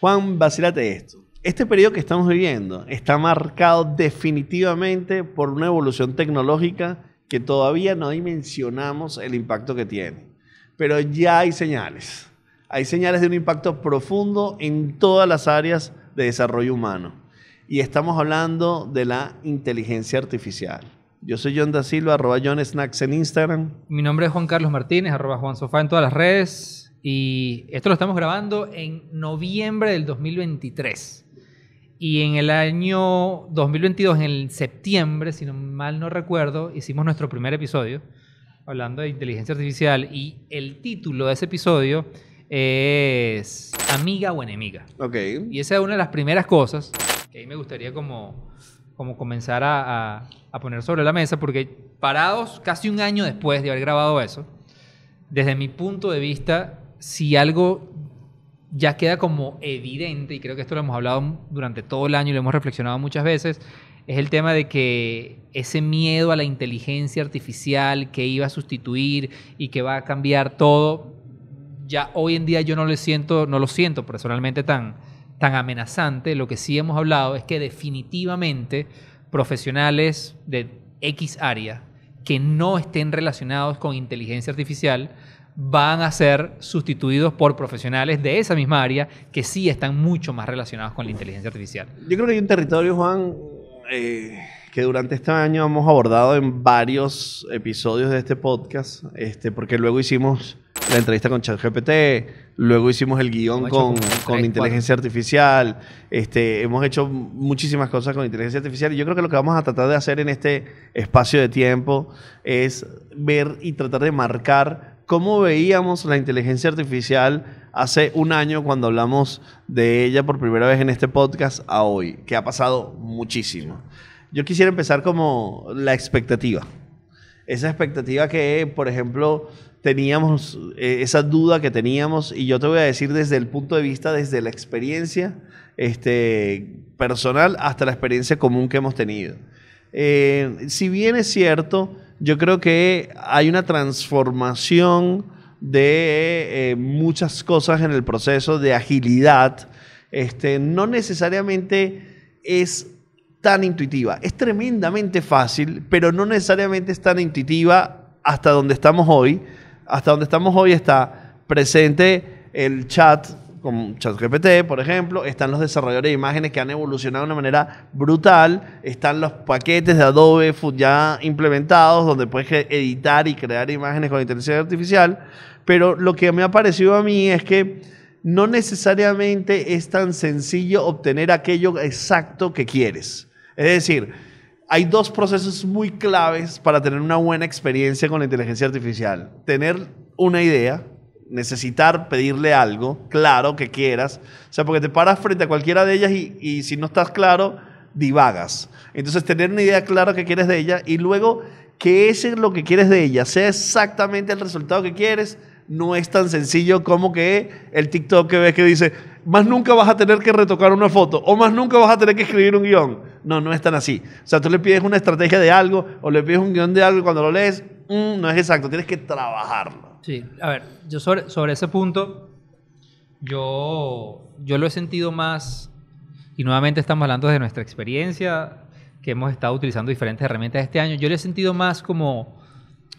Juan, vacílate esto. Este periodo que estamos viviendo está marcado definitivamente por una evolución tecnológica que todavía no dimensionamos el impacto que tiene. Pero ya hay señales. Hay señales de un impacto profundo en todas las áreas de desarrollo humano. Y estamos hablando de la inteligencia artificial. Yo soy John Da Silva, arroba John Snacks en Instagram. Mi nombre es Juan Carlos Martínez, arroba Juan Sofá en todas las redes. Y esto lo estamos grabando en noviembre del 2023. Y en el año 2022, en septiembre, si no mal no recuerdo, hicimos nuestro primer episodio hablando de inteligencia artificial y el título de ese episodio es Amiga o enemiga. Ok. Y esa es una de las primeras cosas que a mí me gustaría como, como comenzar a, a poner sobre la mesa porque parados casi un año después de haber grabado eso, desde mi punto de vista si algo ya queda como evidente, y creo que esto lo hemos hablado durante todo el año y lo hemos reflexionado muchas veces, es el tema de que ese miedo a la inteligencia artificial que iba a sustituir y que va a cambiar todo, ya hoy en día yo no lo siento, no lo siento personalmente tan, tan amenazante. Lo que sí hemos hablado es que definitivamente profesionales de X área que no estén relacionados con inteligencia artificial, van a ser sustituidos por profesionales de esa misma área que sí están mucho más relacionados con la inteligencia artificial. Yo creo que hay un territorio, Juan, eh, que durante este año hemos abordado en varios episodios de este podcast, este, porque luego hicimos la entrevista con ChatGPT, luego hicimos el guión con, inteligencia artificial, este, hemos hecho muchísimas cosas con inteligencia artificial y yo creo que lo que vamos a tratar de hacer en este espacio de tiempo es ver y tratar de marcar cómo veíamos la inteligencia artificial hace un año cuando hablamos de ella por primera vez en este podcast a hoy, que ha pasado muchísimo. Yo quisiera empezar como la expectativa. Esa expectativa que, por ejemplo, teníamos, eh, esa duda que teníamos, y yo te voy a decir desde el punto de vista, desde la experiencia este, personal hasta la experiencia común que hemos tenido. Eh, si bien es cierto, yo creo que hay una transformación de eh, muchas cosas en el proceso de agilidad. Este, no necesariamente es tan intuitiva. Es tremendamente fácil, pero no necesariamente es tan intuitiva hasta donde estamos hoy. Hasta donde estamos hoy está presente el chat con ChatGPT, por ejemplo, están los desarrolladores de imágenes que han evolucionado de una manera brutal, están los paquetes de Adobe ya implementados donde puedes editar y crear imágenes con inteligencia artificial, pero lo que me ha parecido a mí es que no necesariamente es tan sencillo obtener aquello exacto que quieres. Es decir, hay dos procesos muy claves para tener una buena experiencia con la inteligencia artificial. Tener una idea, necesitar pedirle algo, claro, que quieras. O sea, porque te paras frente a cualquiera de ellas y, si no estás claro, divagas. Entonces, tener una idea clara que quieres de ella y luego que ese es lo que quieres de ella, sea exactamente el resultado que quieres, no es tan sencillo como que el TikTok que ves que dice, más nunca vas a tener que retocar una foto o más nunca vas a tener que escribir un guión. No, no es tan así. O sea, tú le pides una estrategia de algo o le pides un guión de algo y cuando lo lees, mm, no es exacto, tienes que trabajarlo. Sí, a ver, yo sobre, sobre ese punto, yo, yo lo he sentido más, y nuevamente estamos hablando de nuestra experiencia, que hemos estado utilizando diferentes herramientas este año, yo lo he sentido más como,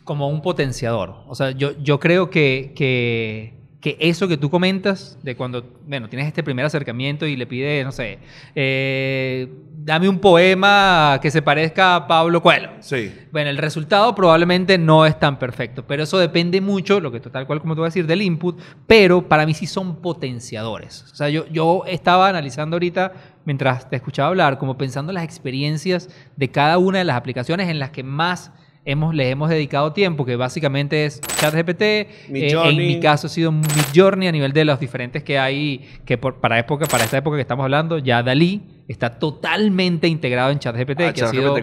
como un potenciador. O sea, yo, yo creo que que eso que tú comentas, de cuando, bueno, tienes este primer acercamiento y le pides, no sé, eh, dame un poema que se parezca a Pablo Coelho. Sí. Bueno, el resultado probablemente no es tan perfecto, pero eso depende mucho, lo que tal cual como te voy a decir, del input, pero para mí sí son potenciadores. O sea, yo, yo estaba analizando ahorita, mientras te escuchaba hablar, como pensando las experiencias de cada una de las aplicaciones en las que más hemos, les hemos dedicado tiempo, que básicamente es ChatGPT. Eh, en mi caso ha sido mi journey a nivel de los diferentes que hay, que por, para, época, para esta época que estamos hablando, ya Dalí está totalmente integrado en ChatGPT, ah, que ha sido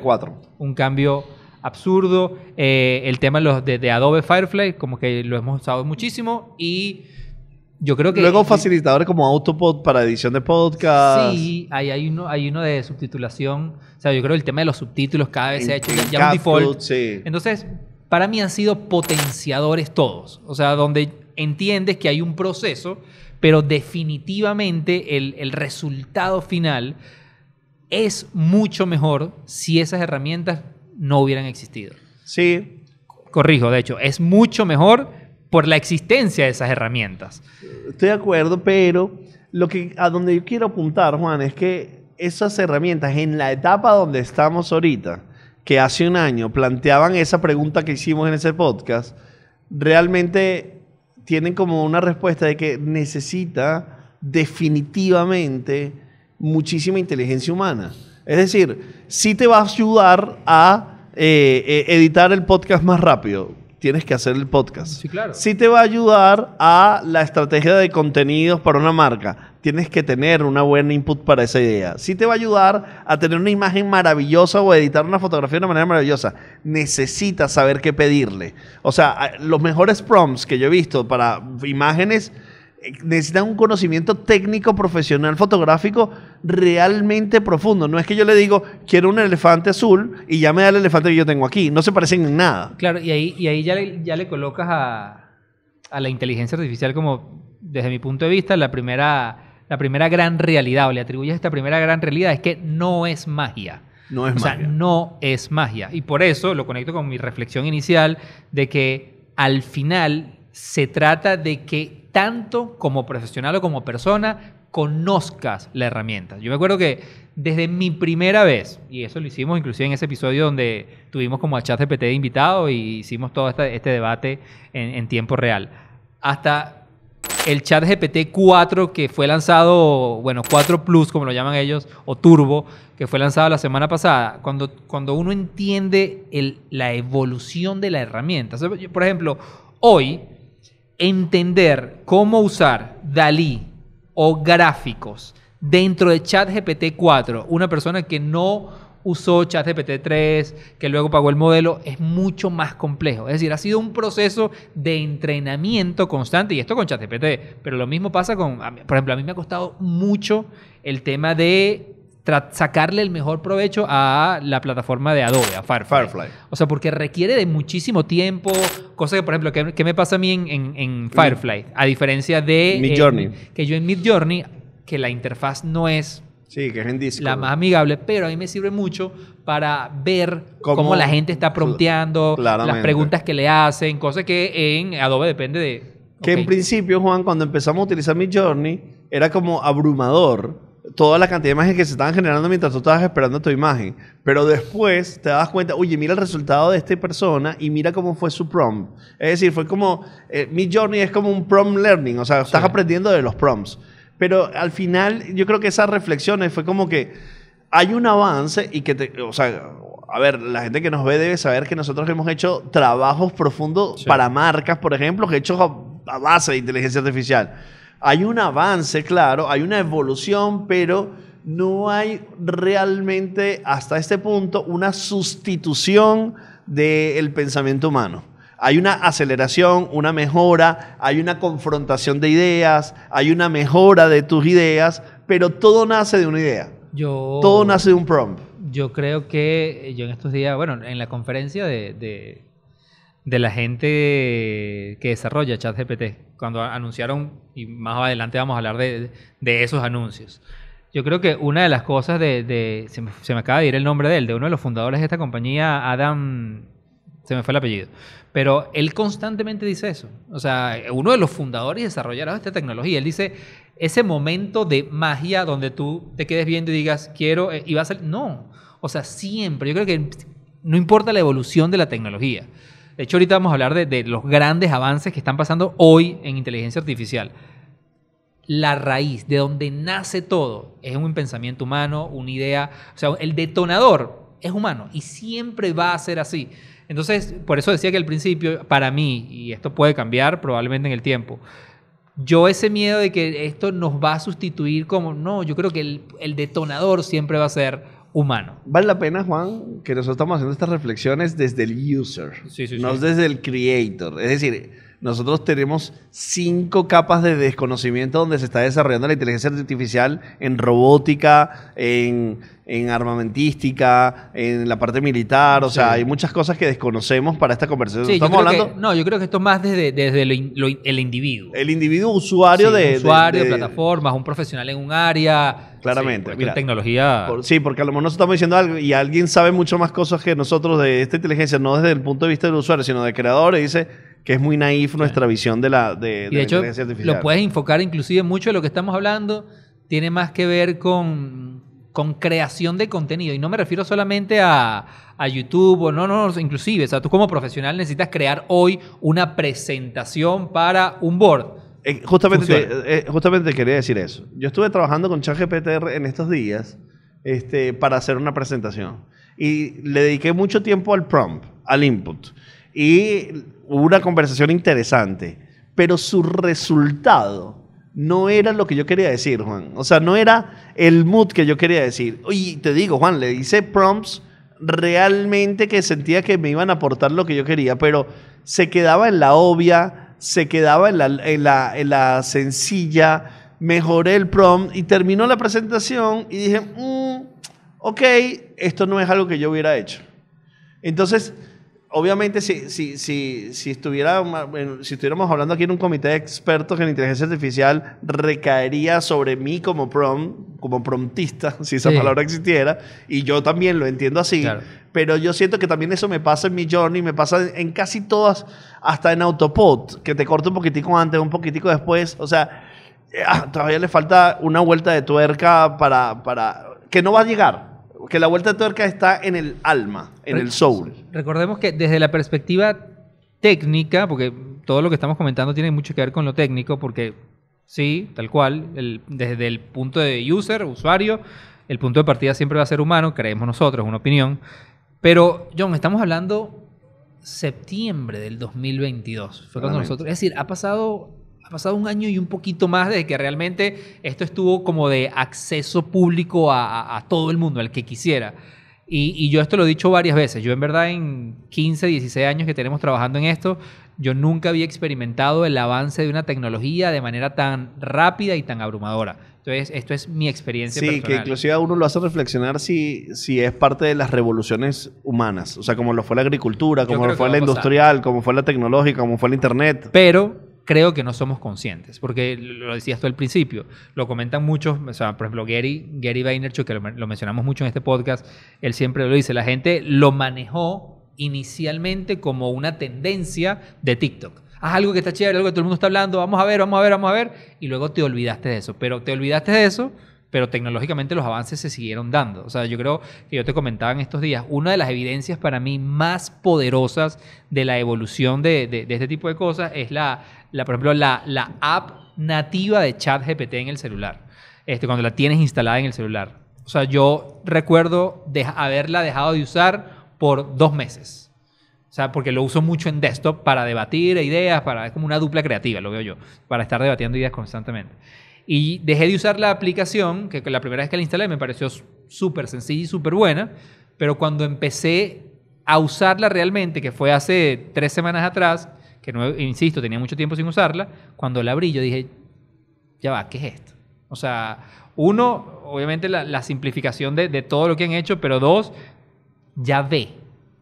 un cambio absurdo. Eh, el tema los, de Adobe Firefly, como que lo hemos usado muchísimo y... Yo creo que. Luego facilitadores como Autopod para edición de podcast. Sí, hay uno, hay uno de subtitulación. O sea, yo creo que el tema de los subtítulos cada vez se ha hecho ya, un default. Entonces, para mí han sido potenciadores todos. O sea, donde entiendes que hay un proceso, pero definitivamente el, el resultado final es mucho mejor si esas herramientas no hubieran existido. Sí. Corrijo, de hecho, es mucho mejor por la existencia de esas herramientas. Estoy de acuerdo, pero lo que, a donde yo quiero apuntar, Juan, es que esas herramientas en la etapa donde estamos ahorita, que hace un año planteaban esa pregunta que hicimos en ese podcast, realmente tienen como una respuesta de que necesita definitivamente muchísima inteligencia humana. Es decir, sí te va a ayudar a eh, eh, editar el podcast más rápido, tienes que hacer el podcast. Sí, claro. Sí te va a ayudar a la estrategia de contenidos para una marca. Tienes que tener una buena input para esa idea. Sí te va a ayudar a tener una imagen maravillosa o editar una fotografía de una manera maravillosa. Necesitas saber qué pedirle. O sea, los mejores prompts que yo he visto para imágenes necesitan un conocimiento técnico profesional fotográfico realmente profundo. No es que yo le digo, quiero un elefante azul y ya me da el elefante que yo tengo aquí. No se parecen en nada. Claro, y ahí, ahí ya, le, ya le colocas a, la inteligencia artificial como, desde mi punto de vista, la primera, la primera gran realidad, o le atribuyes esta primera gran realidad, es que no es magia. No es magia. o sea, no es magia. Y por eso lo conecto con mi reflexión inicial de que al final se trata de que tanto como profesional o como persona conozcas la herramienta. Yo me acuerdo que desde mi primera vez, y eso lo hicimos inclusive en ese episodio donde tuvimos como a ChatGPT de invitado y hicimos todo este, debate en, tiempo real, hasta el ChatGPT 4 que fue lanzado, bueno, 4 Plus como lo llaman ellos, o Turbo, que fue lanzado la semana pasada, cuando, cuando uno entiende la evolución de la herramienta. por ejemplo, hoy entender cómo usar Dalí o gráficos dentro de ChatGPT 4, una persona que no usó ChatGPT 3, que luego pagó el modelo, es mucho más complejo. Es decir, ha sido un proceso de entrenamiento constante, y esto con ChatGPT, pero lo mismo pasa con, por ejemplo, a mí me ha costado mucho el tema de sacarle el mejor provecho a la plataforma de Adobe, a Firefly. O sea, porque requiere de muchísimo tiempo, cosa que, por ejemplo, que, me pasa a mí en, Firefly? A diferencia de... Eh, Mid que yo en Midjourney que la interfaz no es... Sí, que es en La más amigable, pero a mí me sirve mucho para ver cómo, la gente está prompteando, las preguntas que le hacen, cosas que en Adobe depende de... Que en principio, Juan, cuando empezamos a utilizar Midjourney era como abrumador toda la cantidad de imágenes que se estaban generando mientras tú estabas esperando tu imagen. Pero después te das cuenta, oye, mira el resultado de esta persona y mira cómo fue su prompt. Es decir, fue como, eh, mi journey es como un prompt learning, o sea, estás aprendiendo de los prompts. Pero al final yo creo que esas reflexiones fue como que hay un avance y que te, o sea, a ver, la gente que nos ve debe saber que nosotros hemos hecho trabajos profundos para marcas, por ejemplo, que hechos a base de inteligencia artificial hay un avance, claro, hay una evolución, pero no hay realmente hasta este punto una sustitución del pensamiento humano. Hay una aceleración, una mejora, hay una confrontación de ideas, hay una mejora de tus ideas, pero todo nace de una idea. Yo, todo nace de un prompt. Yo creo que yo en estos días, bueno, en la conferencia de de la gente que desarrolla ChatGPT, cuando anunciaron, y más adelante vamos a hablar de, esos anuncios. Yo creo que una de las cosas de, se, me, acaba de ir el nombre de él, de uno de los fundadores de esta compañía, Adam, se me fue el apellido, pero él constantemente dice eso. O sea, uno de los fundadores y de esta tecnología, él dice, ese momento de magia donde tú te quedes viendo y digas, quiero, eh, y vas a no. O sea, siempre, yo creo que no importa la evolución de la tecnología. De hecho, ahorita vamos a hablar de, los grandes avances que están pasando hoy en inteligencia artificial. La raíz, de donde nace todo, es un pensamiento humano, una idea, o sea, el detonador es humano y siempre va a ser así. Entonces, por eso decía que al principio, para mí, y esto puede cambiar probablemente en el tiempo, yo ese miedo de que esto nos va a sustituir como, no, yo creo que el detonador siempre va a ser humano. Vale la pena, Juan, que nosotros estamos haciendo estas reflexiones desde el user, no desde el creator. Es decir, nosotros tenemos cinco capas de desconocimiento donde se está desarrollando la inteligencia artificial en robótica, en en armamentística, en la parte militar, o sea, hay muchas cosas que desconocemos para esta conversación. Sí, Estamos hablando... no, yo creo que esto es más desde, desde el individuo. El individuo usuario de... Usuario, de, plataformas, un profesional en un área. Claramente. Mira, tecnología... sí, porque a lo mejor nosotros estamos diciendo algo y alguien sabe mucho más cosas que nosotros de esta inteligencia, no desde el punto de vista del usuario, sino de creador, y dice que es muy naif nuestra visión de la, de, de hecho, Lo puedes enfocar inclusive mucho de lo que estamos hablando, tiene más que ver con con creación de contenido. Y no me refiero solamente a, YouTube no, no, inclusive, o sea, tú como profesional necesitas crear hoy una presentación para un board. Eh, justamente, eh, justamente quería decir eso. Yo estuve trabajando con ChatGPT en estos días este, para hacer una presentación y le dediqué mucho tiempo al prompt, al input. Y hubo una conversación interesante, pero su resultado no era lo que yo quería decir, Juan. O sea, no era el mood que yo quería decir. Y te digo, Juan, le hice prompts realmente que sentía que me iban a aportar lo que yo quería, pero se quedaba en la obvia, se quedaba en la, sencilla, mejoré el prompt y terminó la presentación y dije, mm, ok, esto no es algo que yo hubiera hecho. Entonces, obviamente, si, si, si, si, estuviera, estuviéramos hablando aquí en un comité de expertos en inteligencia artificial, recaería sobre mí como prom, como promptista, si esa palabra existiera, y yo también lo entiendo así. Pero yo siento que también eso me pasa en mi journey, me pasa en casi todas, hasta en Autopod, que te corta un poquitico antes, un poquitico después. O sea, eh, ah, todavía le falta una vuelta de tuerca para, para que no va a llegar que la vuelta de tuerca está en el alma, en el soul. Recordemos que desde la perspectiva técnica, porque todo lo que estamos comentando tiene mucho que ver con lo técnico, porque sí, tal cual, desde el punto de user, usuario, el punto de partida siempre va a ser humano, creemos nosotros, una opinión. Pero, John, estamos hablando septiembre del 2022. Fue cuando nosotros, es decir, ha pasado ha pasado un año y un poquito más desde que realmente esto estuvo como de acceso público a, todo el mundo, al que quisiera. Y, yo esto lo he dicho varias veces. Yo en verdad en 15, 16 años que tenemos trabajando en esto, yo nunca había experimentado el avance de una tecnología de manera tan rápida y tan abrumadora. Entonces, esto es mi experiencia. Sí, que inclusive a uno lo hace reflexionar si, si es parte de las revoluciones humanas. O sea, como lo fue la agricultura, como lo fue la industrial, como fue la tecnológica, como fue el Internet. Pero creo que no somos conscientes, porque lo decías tú al principio, lo comentan muchos, o por ejemplo, Gary, Gary Vaynerchuk, que lo, mencionamos mucho en este podcast, él siempre lo dice, la gente lo manejó inicialmente como una tendencia de TikTok. Haz algo que está chévere, algo que todo el mundo está hablando, vamos a ver, vamos a ver, vamos a ver, y luego te olvidaste de eso, pero te olvidaste de eso pero tecnológicamente los avances se siguieron dando. O sea, yo creo que yo te comentaba en estos días, una de las evidencias para mí más poderosas de la evolución de, este tipo de cosas es la, la por ejemplo, la, app nativa de ChatGPT en el celular. Este, cuando la tienes instalada en el celular. O sea, yo recuerdo haberla dejado de usar por dos meses. O sea, porque lo uso mucho en desktop para debatir e ideas, para, es como una dupla creativa, lo veo yo, para estar debatiendo ideas constantemente. Y dejé de usar la aplicación, que la primera vez que la instalé me pareció súper sencilla y súper buena, pero cuando empecé a usarla realmente, que fue hace tres semanas atrás, que no, insisto, tenía mucho tiempo sin usarla, cuando la abrí yo dije, ya va, ¿qué es esto? O sea, uno, obviamente la, simplificación de todo lo que han hecho, pero dos, ya ve,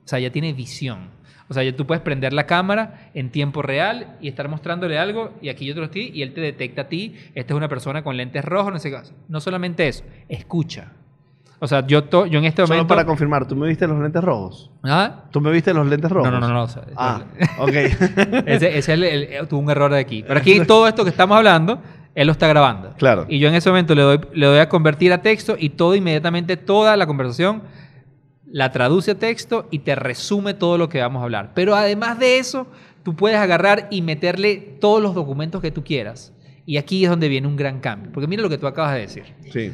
o sea, ya tiene visión. O sea, tú puedes prender la cámara en tiempo real y estar mostrándole algo y aquí yo te lo estoy y él te detecta a ti. Esta es una persona con lentes rojos, no ese caso. No solamente eso, escucha. O sea, yo, yo en este momento... Solo para confirmar, ¿tú me viste los lentes rojos? ¿Ah? ¿Tú me viste los lentes rojos? No, no, no. no ah, ok. ese, es tuvo un error de aquí. Pero aquí todo esto que estamos hablando, él lo está grabando. Claro. Y yo en ese momento le doy, le doy a convertir a texto y todo inmediatamente, toda la conversación la traduce a texto y te resume todo lo que vamos a hablar. Pero además de eso, tú puedes agarrar y meterle todos los documentos que tú quieras. Y aquí es donde viene un gran cambio. Porque mira lo que tú acabas de decir. Sí.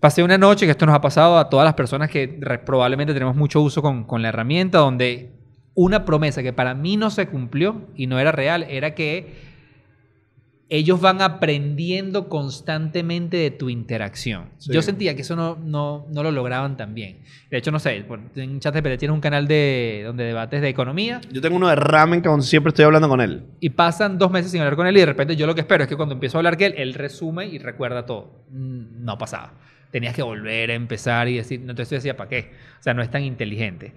Pasé una noche, que esto nos ha pasado a todas las personas que probablemente tenemos mucho uso con, con la herramienta, donde una promesa que para mí no se cumplió y no era real, era que ellos van aprendiendo constantemente de tu interacción. Yo sentía que eso no, no, lo lograban tan bien. De hecho, no sé, en chat ChatGPT tienes un canal de, donde debates de economía. Yo tengo uno de Ramen que siempre estoy hablando con él. Y pasan dos meses sin hablar con él y de repente yo lo que espero es que cuando empiezo a hablar con él, él resume y recuerda todo. Mm, no pasaba. Tenías que volver a empezar y decir, no, te estoy decía, ¿para qué? O sea, no es tan inteligente.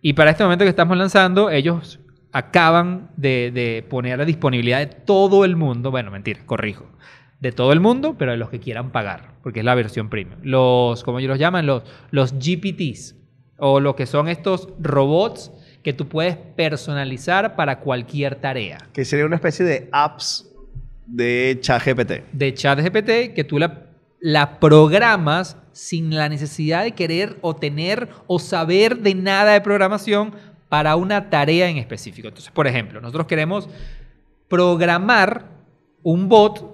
Y para este momento que estamos lanzando, ellos acaban de, poner a la disponibilidad de todo el mundo, bueno, mentira, corrijo, de todo el mundo, pero de los que quieran pagar, porque es la versión premium. Los, como ellos los llaman, los, los GPTs, o lo que son estos robots que tú puedes personalizar para cualquier tarea. Que sería una especie de apps de ChatGPT. De ChatGPT que tú la programas sin la necesidad de querer o tener o saber de nada de programación para una tarea en específico. Entonces, por ejemplo, nosotros queremos programar un bot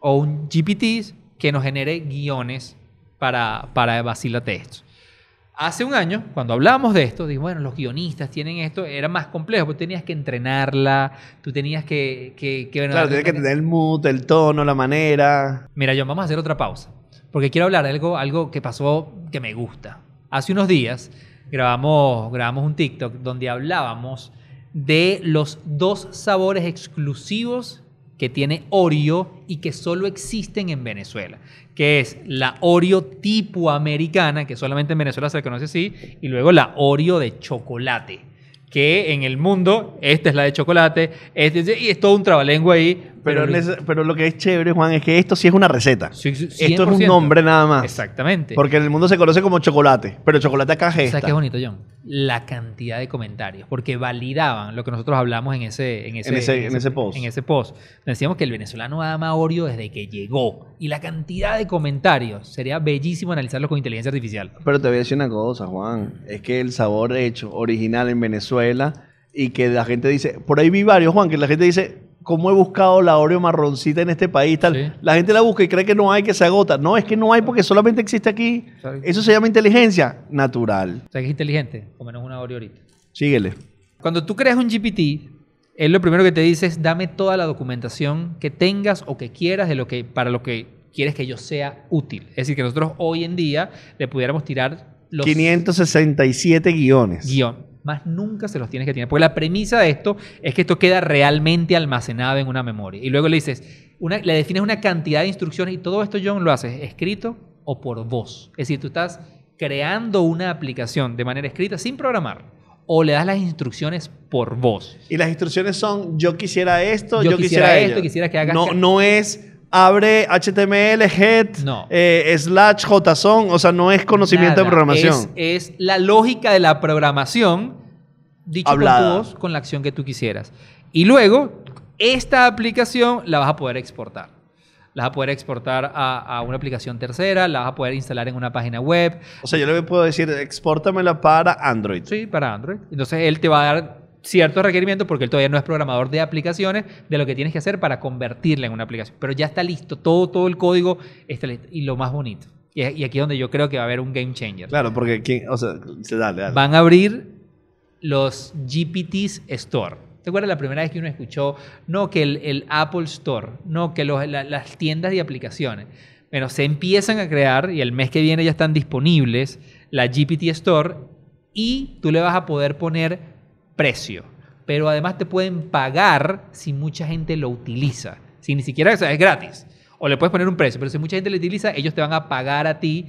o un GPT que nos genere guiones para, para Vacílate esto. Hace un año, cuando hablábamos de esto, dije, bueno, los guionistas tienen esto, era más complejo, porque tenías que entrenarla, tú tenías que... que, claro, tenías que tener el mood, el tono, la manera. Mira, yo vamos a hacer otra pausa, porque quiero hablar de algo, algo que pasó que me gusta. Hace unos días grabamos, grabamos un TikTok donde hablábamos de los dos sabores exclusivos que tiene Oreo y que solo existen en Venezuela, que es la Oreo tipo americana, que solamente en Venezuela se conoce así, y luego la Oreo de chocolate, que en el mundo, esta es la de chocolate, y es todo un trabalengua ahí, pero, lo que es chévere, Juan, es que esto sí es una receta. Esto es un nombre nada más. Exactamente. Porque en el mundo se conoce como chocolate, pero chocolate acá es ¿Sabes qué bonito, John? La cantidad de comentarios, porque validaban lo que nosotros hablamos en ese, en ese, en ese, post. En ese post. Decíamos que el venezolano ama Oreo desde que llegó. Y la cantidad de comentarios. Sería bellísimo analizarlo con inteligencia artificial. Pero te voy a decir una cosa, Juan. Es que el sabor hecho original en Venezuela y que la gente dice, por ahí vi varios, Juan, que la gente dice, cómo he buscado la Oreo marroncita en este país. La gente la busca y cree que no hay, que se agota. No, es que no hay porque solamente existe aquí. Eso se llama inteligencia natural. O sea, que es inteligente, o una Oreo ahorita. Síguele. Cuando tú creas un GPT, él lo primero que te dice es dame toda la documentación que tengas o que quieras de lo que, para lo que quieres que yo sea útil. Es decir, que nosotros hoy en día le pudiéramos tirar los... 567 guiones. Guión más nunca se los tienes que tener. Porque la premisa de esto es que esto queda realmente almacenado en una memoria. Y luego le dices, una, le defines una cantidad de instrucciones y todo esto, John, lo haces escrito o por voz. Es decir, tú estás creando una aplicación de manera escrita sin programar o le das las instrucciones por voz. Y las instrucciones son yo quisiera esto, yo, quisiera, esto, quisiera que hagas. No, no es abre HTML, e head, eh, slash, JSON, o sea, no es conocimiento de programación. Es, la lógica de la programación, dicho con con la acción que tú quisieras. Y luego, esta aplicación la vas a poder exportar. La vas a poder exportar a, a una aplicación tercera, la vas a poder instalar en una página web. O sea, yo le puedo decir, expórtamela para Android. Sí, para Android. Entonces él te va a dar ciertos requerimientos, porque él todavía no es programador de aplicaciones, de lo que tienes que hacer para convertirla en una aplicación. Pero ya está listo, todo, todo el código está listo. Y lo más bonito, y, aquí es donde yo creo que va a haber un game changer. Claro, porque, o sea, Van a abrir los GPTs Store. ¿Te acuerdas la primera vez que uno escuchó, no, que el, Apple Store, no, que las tiendas de aplicaciones? Bueno, se empiezan a crear y el mes que viene ya están disponibles la GPT Store y tú le vas a poder poner precio, pero además te pueden pagar si mucha gente lo utiliza, si ni siquiera es gratis, o le puedes poner un precio, pero si mucha gente lo utiliza, ellos te van a pagar a ti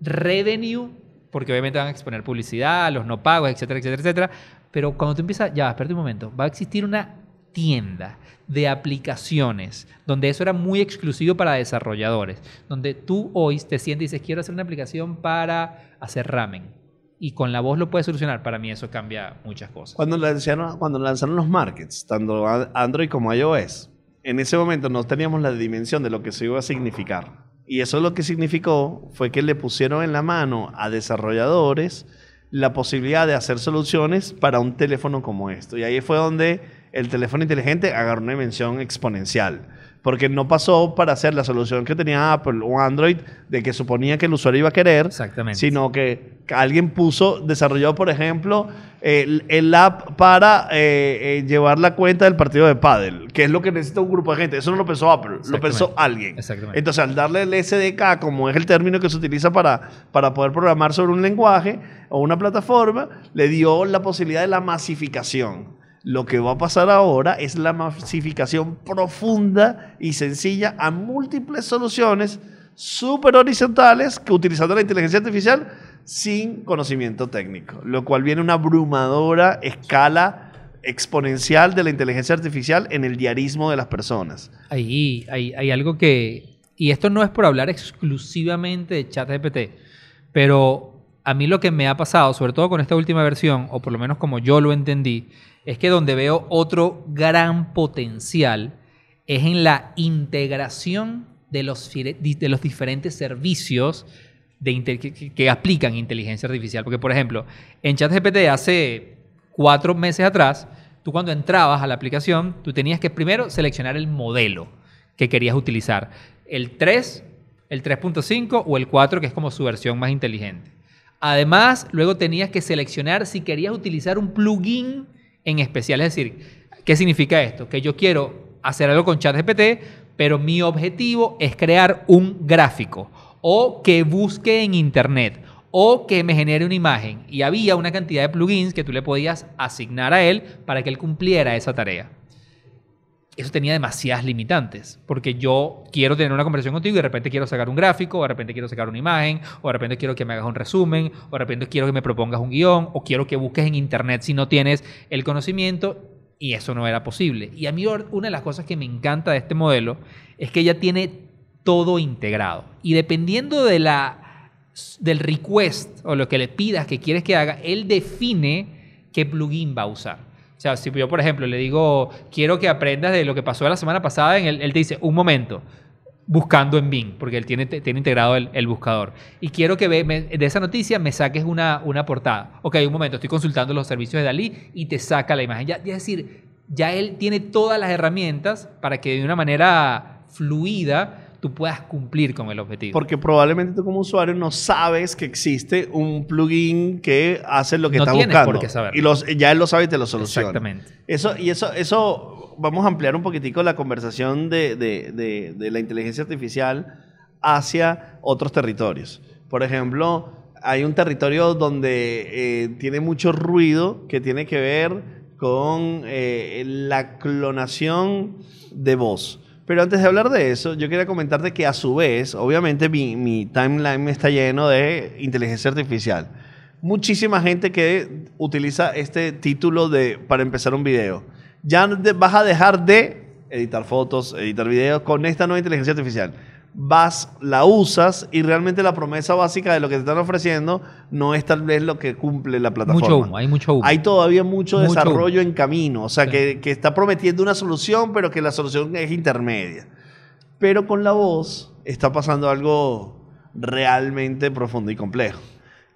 revenue, porque obviamente van a exponer publicidad, los no pagos, etcétera, etcétera, etcétera, pero cuando tú empiezas, ya, espérate un momento, va a existir una tienda de aplicaciones, donde eso era muy exclusivo para desarrolladores, donde tú hoy te sientes y dices, quiero hacer una aplicación para hacer ramen y con la voz lo puede solucionar, para mí eso cambia muchas cosas. Cuando lanzaron, cuando lanzaron los markets, tanto Android como iOS, en ese momento no teníamos la dimensión de lo que se iba a significar. Y eso lo que significó fue que le pusieron en la mano a desarrolladores la posibilidad de hacer soluciones para un teléfono como esto. Y ahí fue donde el teléfono inteligente agarró una dimensión exponencial porque no pasó para hacer la solución que tenía Apple o Android de que suponía que el usuario iba a querer, sino que alguien puso, desarrolló, por ejemplo, el, app para eh, eh, llevar la cuenta del partido de pádel, que es lo que necesita un grupo de gente. Eso no lo pensó Apple, lo pensó alguien. Entonces, al darle el SDK, como es el término que se utiliza para, para poder programar sobre un lenguaje o una plataforma, le dio la posibilidad de la masificación. Lo que va a pasar ahora es la masificación profunda y sencilla a múltiples soluciones súper horizontales que utilizando la inteligencia artificial sin conocimiento técnico, lo cual viene una abrumadora escala exponencial de la inteligencia artificial en el diarismo de las personas. Ahí hay, hay algo que, y esto no es por hablar exclusivamente de ChatGPT, pero a mí lo que me ha pasado, sobre todo con esta última versión, o por lo menos como yo lo entendí, es que donde veo otro gran potencial es en la integración de los, de los diferentes servicios de que, que, aplican inteligencia artificial. Porque, por ejemplo, en ChatGPT hace cuatro meses atrás, tú cuando entrabas a la aplicación, tú tenías que primero seleccionar el modelo que querías utilizar. El 3, el 3.5 o el 4, que es como su versión más inteligente. Además, luego tenías que seleccionar si querías utilizar un plugin en especial. Es decir, ¿qué significa esto? Que yo quiero hacer algo con ChatGPT, pero mi objetivo es crear un gráfico o que busque en Internet o que me genere una imagen. Y había una cantidad de plugins que tú le podías asignar a él para que él cumpliera esa tarea eso tenía demasiadas limitantes, porque yo quiero tener una conversación contigo y de repente quiero sacar un gráfico, o de repente quiero sacar una imagen, o de repente quiero que me hagas un resumen, o de repente quiero que me propongas un guión, o quiero que busques en internet si no tienes el conocimiento, y eso no era posible. Y a mí una de las cosas que me encanta de este modelo es que ya tiene todo integrado. Y dependiendo de la, del request o lo que le pidas que quieres que haga, él define qué plugin va a usar. O sea, si yo, por ejemplo, le digo, quiero que aprendas de lo que pasó la semana pasada, él te dice, un momento, buscando en Bing, porque él tiene, tiene integrado el, buscador. Y quiero que ve, de esa noticia me saques una, una portada. Ok, un momento, estoy consultando los servicios de Dalí y te saca la imagen. Ya, es decir, ya él tiene todas las herramientas para que de una manera fluida puedas cumplir con el objetivo. Porque probablemente tú como usuario no sabes que existe un plugin que hace lo que está buscando. Y los, ya él lo sabe y te lo soluciona. Exactamente. Eso, y eso, eso vamos a ampliar un poquitico la conversación de, de, la inteligencia artificial hacia otros territorios. Por ejemplo, hay un territorio donde eh, tiene mucho ruido que tiene que ver con eh, la clonación de voz. Pero antes de hablar de eso, yo quería comentarte que a su vez, obviamente mi, timeline está lleno de inteligencia artificial. Muchísima gente que utiliza este título de, para empezar un video. Ya vas a dejar de editar fotos, editar videos con esta nueva inteligencia artificial vas, la usas y realmente la promesa básica de lo que te están ofreciendo no es tal vez lo que cumple la plataforma. Mucho hay mucho humo. Hay todavía mucho, desarrollo en camino, o sea, que, que está prometiendo una solución, pero que la solución es intermedia. Pero con la voz está pasando algo realmente profundo y complejo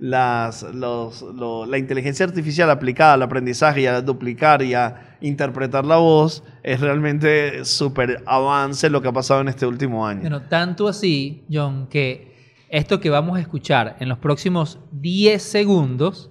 las, los, la inteligencia artificial aplicada al aprendizaje y a duplicar y a interpretar la voz es realmente súper avance lo que ha pasado en este último año. Bueno, tanto así, John, que esto que vamos a escuchar en los próximos 10 segundos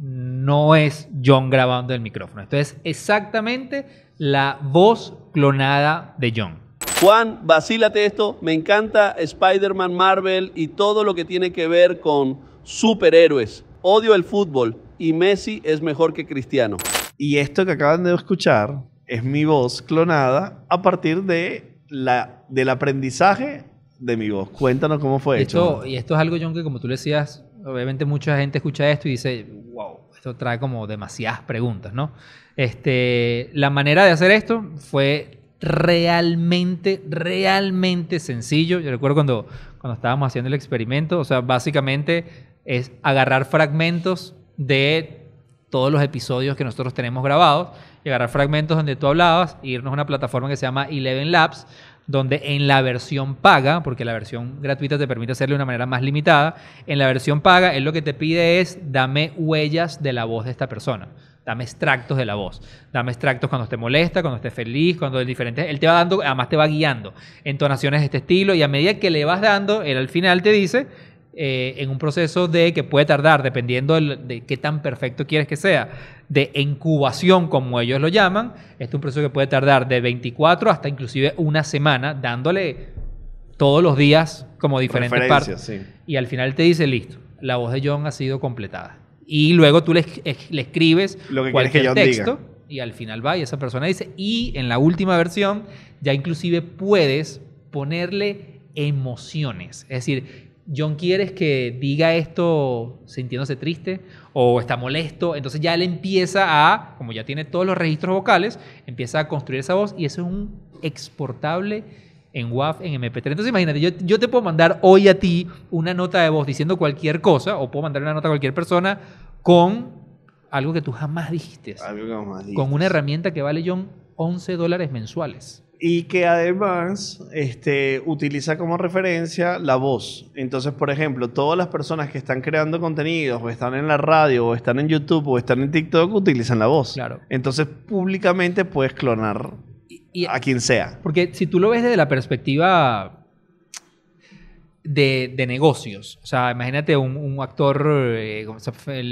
no es John grabando el micrófono. Esto es exactamente la voz clonada de John. Juan, vacílate esto. Me encanta Spider-Man, Marvel y todo lo que tiene que ver con superhéroes. Odio el fútbol y Messi es mejor que Cristiano. Y esto que acaban de escuchar es mi voz clonada a partir de la, del aprendizaje de mi voz. Cuéntanos cómo fue esto, hecho. Y esto es algo, John, que como tú decías, obviamente mucha gente escucha esto y dice, wow, esto trae como demasiadas preguntas, ¿no? Este, la manera de hacer esto fue realmente, realmente sencillo. Yo recuerdo cuando, cuando estábamos haciendo el experimento, o sea, básicamente es agarrar fragmentos de todos los episodios que nosotros tenemos grabados y agarrar fragmentos donde tú hablabas, e irnos a una plataforma que se llama Eleven Labs, donde en la versión paga, porque la versión gratuita te permite hacerlo de una manera más limitada, en la versión paga él lo que te pide es dame huellas de la voz de esta persona dame extractos de la voz, dame extractos cuando esté molesta, cuando esté feliz, cuando es diferente. Él te va dando, además te va guiando entonaciones de este estilo y a medida que le vas dando, él al final te dice eh, en un proceso de que puede tardar, dependiendo de qué tan perfecto quieres que sea, de incubación, como ellos lo llaman. Este es un proceso que puede tardar de 24 hasta inclusive una semana, dándole todos los días como diferentes partes. Y al final te dice, listo, la voz de John ha sido completada. Y luego tú le, escribes Lo que cualquier texto y al final va y esa persona dice. Y en la última versión ya inclusive puedes ponerle emociones. Es decir, John quieres que diga esto sintiéndose triste o está molesto. Entonces ya él empieza a, como ya tiene todos los registros vocales, empieza a construir esa voz y eso es un exportable en WAF, en MP3. Entonces imagínate, yo, te puedo mandar hoy a ti una nota de voz diciendo cualquier cosa, o puedo mandar una nota a cualquier persona con algo que tú jamás dijiste. Algo que jamás dijiste. Con una herramienta que vale, John, 11 dólares mensuales. Y que además este, utiliza como referencia la voz. Entonces, por ejemplo, todas las personas que están creando contenidos, o están en la radio, o están en YouTube, o están en TikTok, utilizan la voz. Claro. Entonces, públicamente puedes clonar a quien sea. Porque si tú lo ves desde la perspectiva de, negocios, o sea, imagínate un, actor, eh,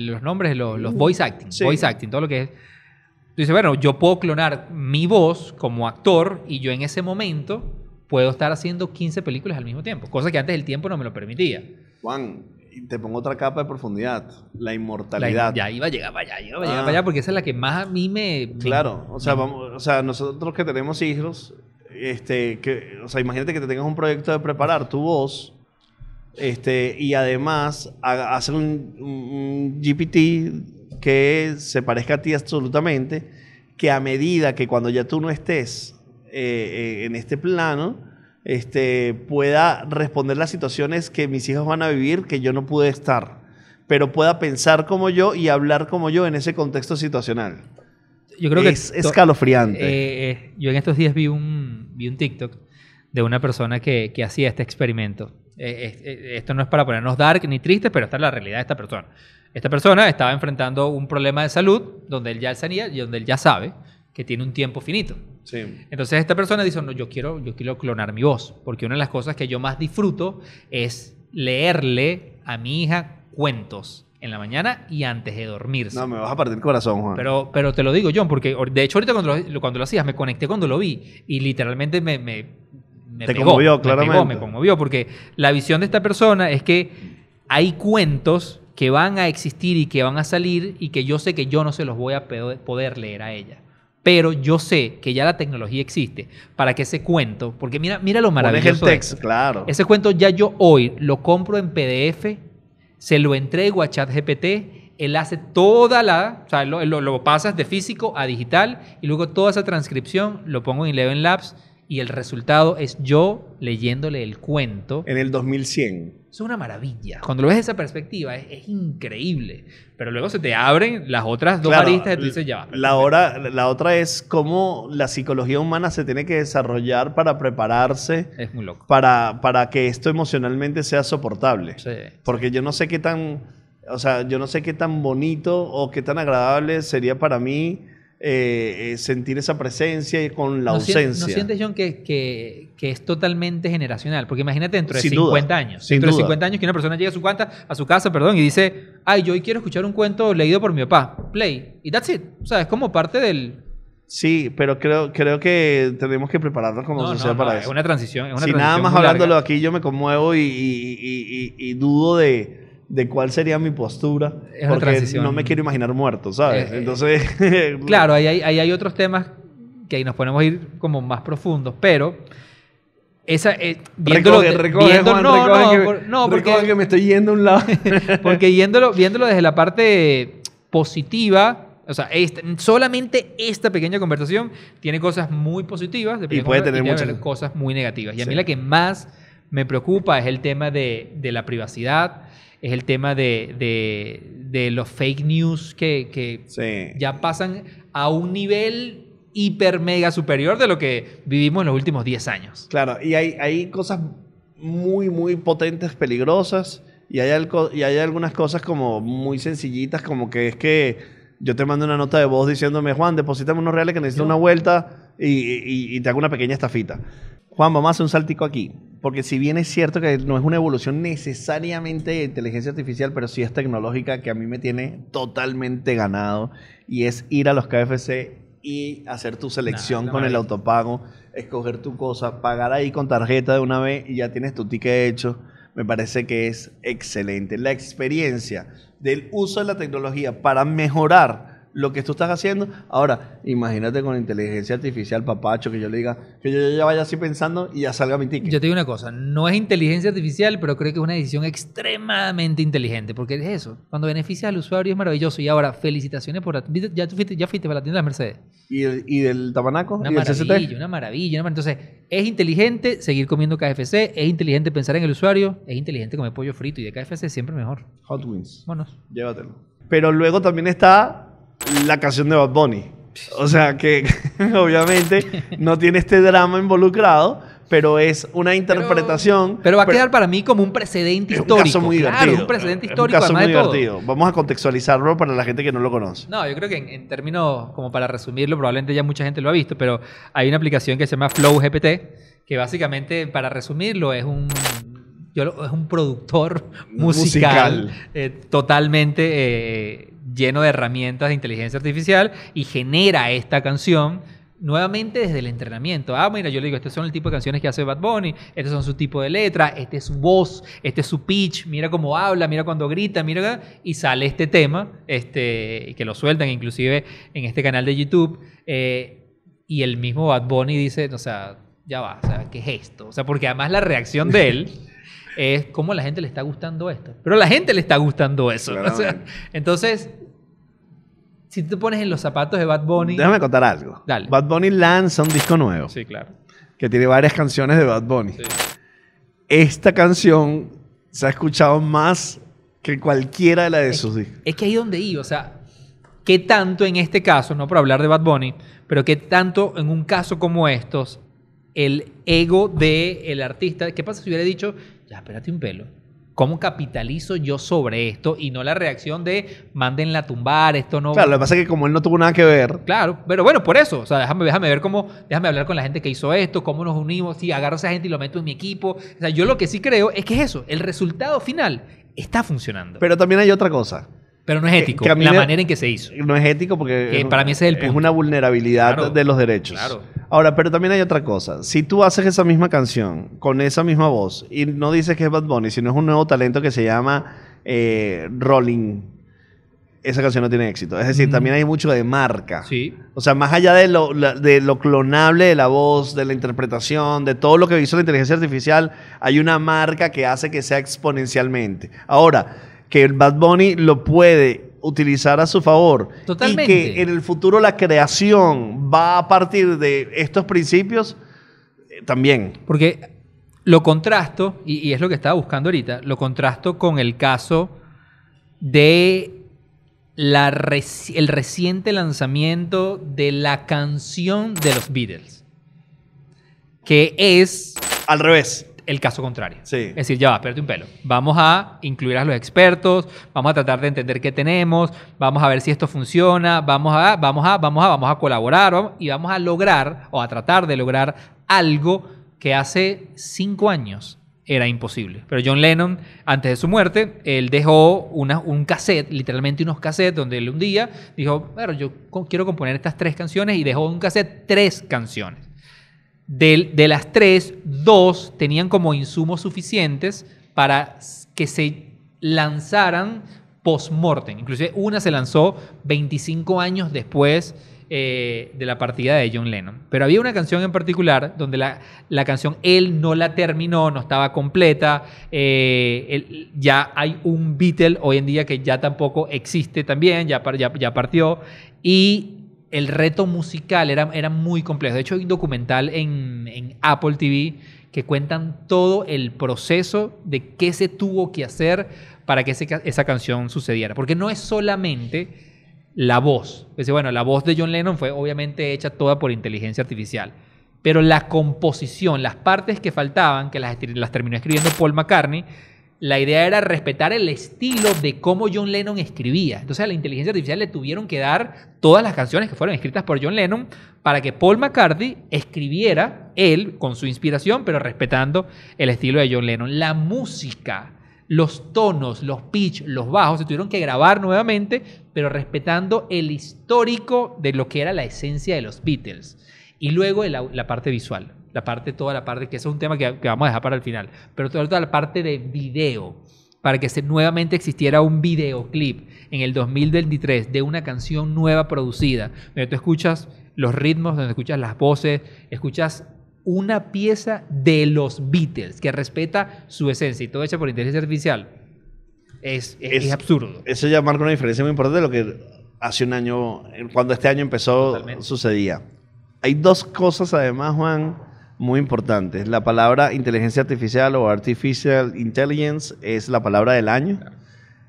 los nombres, los, uh, voice acting, voice acting, todo lo que es. Tú dices, bueno, yo puedo clonar mi voz como actor y yo en ese momento puedo estar haciendo 15 películas al mismo tiempo, cosa que antes el tiempo no me lo permitía. Juan, y te pongo otra capa de profundidad, la inmortalidad. ya iba a llegar para allá, iba a llegar ah. para allá, porque esa es la que más a mí me... Claro, o sea, vamos, o sea nosotros que tenemos hijos, este, que, o sea, imagínate que te tengas un proyecto de preparar tu voz, este, y además hacer un, GPT que se parezca a ti absolutamente, que a medida que cuando ya tú no estés eh, eh, en este plano, este, pueda responder las situaciones que mis hijos van a vivir que yo no pude estar, pero pueda pensar como yo y hablar como yo en ese contexto situacional. Yo creo es escalofriante. Eh, eh, yo en estos días vi un, vi un TikTok de una persona que, hacía este experimento. Eh, esto no es para ponernos dark ni triste, pero esta es la realidad de esta persona. Esta persona estaba enfrentando un problema de salud donde él ya sanía y donde él ya sabe que tiene un tiempo finito. Entonces esta persona dice, no, yo quiero, yo quiero clonar mi voz, porque una de las cosas que yo más disfruto es leerle a mi hija cuentos en la mañana y antes de dormirse. No, me vas a partir el corazón, Juan. Pero, pero te lo digo, John, porque de hecho ahorita cuando lo, cuando hacías, me conecté cuando lo vi y literalmente me, me conmovió, claramente. me conmovió, porque la visión de esta persona es que hay cuentos que van a existir y que van a salir y que yo sé que yo no se los voy a poder leer a ella pero yo sé que ya la tecnología existe para que ese cuento, porque mira, mira lo maravilloso. El texto, claro. Ese cuento ya yo hoy lo compro en PDF, se lo entrego a ChatGPT, él hace toda la, o sea, lo, lo, pasas de físico a digital y luego toda esa transcripción lo pongo en Eleven Labs y el resultado es yo leyéndole el cuento. En el 2100 es una maravilla. Cuando lo ves de esa perspectiva, es, increíble. Pero luego se te abren las otras dos aristas y tú dices, ya La, hora, la otra es cómo la psicología humana se tiene que desarrollar para prepararse. Es muy loco. Para, para que esto emocionalmente sea soportable. Sí. Porque yo no sé qué tan. O sea, yo no sé qué tan bonito o qué tan agradable sería para mí eh, eh, sentir esa presencia y con la ausencia. ¿No sientes, John, que, que, que, es totalmente generacional? Porque imagínate dentro de 50 años. dentro de 50 años que una persona llega a su, a su casa perdón, y dice, ay, yo hoy quiero escuchar un cuento leído por mi papá, play. Y that's it. O sea, es como parte del... Sí, pero creo, creo que tenemos que prepararnos como sociedad para eso. Es una transición. si nada más hablándolo aquí yo me conmuevo y dudo de de cuál sería mi postura, es porque no me quiero imaginar muerto, ¿sabes? Eh, eh, Entonces... claro, ahí hay, otros temas que ahí nos ponemos ir como más profundos, pero... Esa, eh, viéndolo, no, no, porque, me estoy yendo a un lado. porque viéndolo desde la parte positiva, o sea, este, solamente esta pequeña conversación tiene cosas muy positivas y puede tener muchas cosas muy negativas. Y a mí la que más me preocupa es el tema de, de la privacidad, es el tema de, los fake news que, ya pasan a un nivel hiper mega superior de lo que vivimos en los últimos 10 años. Claro, y hay, hay cosas muy, muy potentes, peligrosas, y hay, y hay algunas cosas como muy sencillitas, como que es que yo te mando una nota de voz diciéndome, Juan, deposítame unos reales que necesito una vuelta y, y, te hago una pequeña estafita. Juan, vamos a hacer un saltico aquí. Porque si bien es cierto que no es una evolución necesariamente de inteligencia artificial, pero sí es tecnológica que a mí me tiene totalmente ganado. Y es ir a los KFC y hacer tu selección con el autopago, escoger tu cosa, pagar ahí con tarjeta de una vez y ya tienes tu ticket hecho. Me parece que es excelente. La experiencia del uso de la tecnología para mejorar lo que tú estás haciendo. Ahora, imagínate con inteligencia artificial, papacho, que yo le diga, que yo ya vaya así pensando y ya salga mi ticket. Yo te digo una cosa, no es inteligencia artificial, pero creo que es una decisión extremadamente inteligente, porque es eso, cuando beneficia al usuario es maravilloso. Y ahora, felicitaciones por... La, ya, fuiste, fuiste para la tienda de las Mercedes. ¿Y, del Tabanaco? Una, maravilla, una maravilla, una maravilla. Entonces, es inteligente seguir comiendo KFC, es inteligente pensar en el usuario, es inteligente comer pollo frito y de KFC siempre mejor. Hot Wings. Bueno. Llévatelo. Pero luego también está la canción de Bad Bunny. O sea que obviamente no tiene este drama involucrado, pero es una interpretación. Pero, va a quedar para mí como un precedente histórico. Un precedente histórico. caso muy divertido. Vamos a contextualizarlo para la gente que no lo conoce. No, yo creo que en, términos, como para resumirlo, probablemente ya mucha gente lo ha visto, pero hay una aplicación que se llama Flow GPT, que básicamente, para resumirlo, es un es un productor musical, eh, totalmente eh, lleno de herramientas de inteligencia artificial y genera esta canción nuevamente desde el entrenamiento. Ah, mira, yo le digo, estos son el tipo de canciones que hace Bad Bunny, estos son su tipo de letra, este es su voz, este es su pitch, mira cómo habla, mira cuando grita, mira y sale este tema, este, que lo sueltan inclusive en este canal de YouTube, eh, y el mismo Bad Bunny dice, o sea, ya va, o sea, ¿qué es esto? O sea, porque además la reacción de él... es cómo la gente le está gustando esto. Pero a la gente le está gustando eso. entonces, si tú te pones en los zapatos de Bad Bunny. Déjame contar algo. Dale. Bad Bunny lanza un disco nuevo. Sí, claro. Que tiene varias canciones de Bad Bunny. Esta canción se ha escuchado más que cualquiera de las de sus discos. Es que ahí donde iba, o sea, ¿qué tanto en este caso, no por hablar de Bad Bunny, pero qué tanto en un caso como estos, el ego del el artista, ¿qué pasa si hubiera dicho, espérate un pelo. ¿Cómo capitalizo yo sobre esto? Y no la reacción de mándenla a tumbar, esto no. Claro, lo que pasa es que como él no tuvo nada que ver. Claro, pero bueno, por eso. O sea, déjame, déjame ver cómo, déjame hablar con la gente que hizo esto, cómo nos unimos, si agarro a esa gente y lo meto en mi equipo. O sea, yo lo que sí creo es que es eso, el resultado final está funcionando. Pero también hay otra cosa. Pero no es ético, la manera en que se hizo. No es ético porque para mí es, una vulnerabilidad de los derechos. Ahora, pero también hay otra cosa. Si tú haces esa misma canción con esa misma voz y no dices que es Bad Bunny, sino es un nuevo talento que se llama eh, Rolling, esa canción no tiene éxito. Es decir, mm. también hay mucho de marca. Sí. O sea, más allá de lo, de lo clonable de la voz, de la interpretación, de todo lo que hizo la inteligencia artificial, hay una marca que hace que sea exponencialmente. Ahora, que el Bad Bunny lo puede utilizar a su favor. Totalmente. Y que en el futuro la creación va a partir de estos principios eh, también. Porque lo contrasto, y, es lo que estaba buscando ahorita, lo contrasto con el caso de la el reciente lanzamiento de la canción de los Beatles, que es... Al revés el caso contrario. Es decir, ya va, espérate un pelo. Vamos a incluir a los expertos, vamos a tratar de entender qué tenemos, vamos a ver si esto funciona, vamos a, vamos a, vamos a, vamos a colaborar y vamos a lograr o a tratar de lograr algo que hace cinco años era imposible. Pero John Lennon, antes de su muerte, él dejó un cassette, literalmente unos cassettes, donde él un día dijo, bueno, yo quiero componer estas tres canciones y dejó un cassette tres canciones. De, las tres, dos tenían como insumos suficientes para que se lanzaran post-mortem. Inclusive una se lanzó 25 años después eh, de la partida de John Lennon. Pero había una canción en particular donde la, canción él no la terminó, no estaba completa. Eh, ya hay un Beatle hoy en día que ya tampoco existe también, ya, ya, ya partió. Y el reto musical era, era muy complejo. De hecho, hay un documental en, Apple TV que cuentan todo el proceso de qué se tuvo que hacer para que esa canción sucediera. Porque no es solamente la voz. bueno, la voz de John Lennon fue obviamente hecha toda por inteligencia artificial. Pero la composición, las partes que faltaban, que las, las terminó escribiendo Paul McCartney, la idea era respetar el estilo de cómo John Lennon escribía. Entonces a la inteligencia artificial le tuvieron que dar todas las canciones que fueron escritas por John Lennon para que Paul McCartney escribiera él con su inspiración, pero respetando el estilo de John Lennon. La música, los tonos, los pitch, los bajos, se tuvieron que grabar nuevamente, pero respetando el histórico de lo que era la esencia de los Beatles. Y luego la, la parte visual la parte, toda la parte, que es un tema que, vamos a dejar para el final, pero toda, la parte de video, para que nuevamente existiera un videoclip en el 2023 de una canción nueva producida, donde tú escuchas los ritmos, donde escuchas las voces, escuchas una pieza de los Beatles que respeta su esencia y todo hecho por inteligencia artificial. Es, absurdo. Eso ya marca una diferencia muy importante de lo que hace un año, cuando este año empezó, sucedía. Hay dos cosas además, Juan, muy importante. La palabra inteligencia artificial o artificial intelligence es la palabra del año.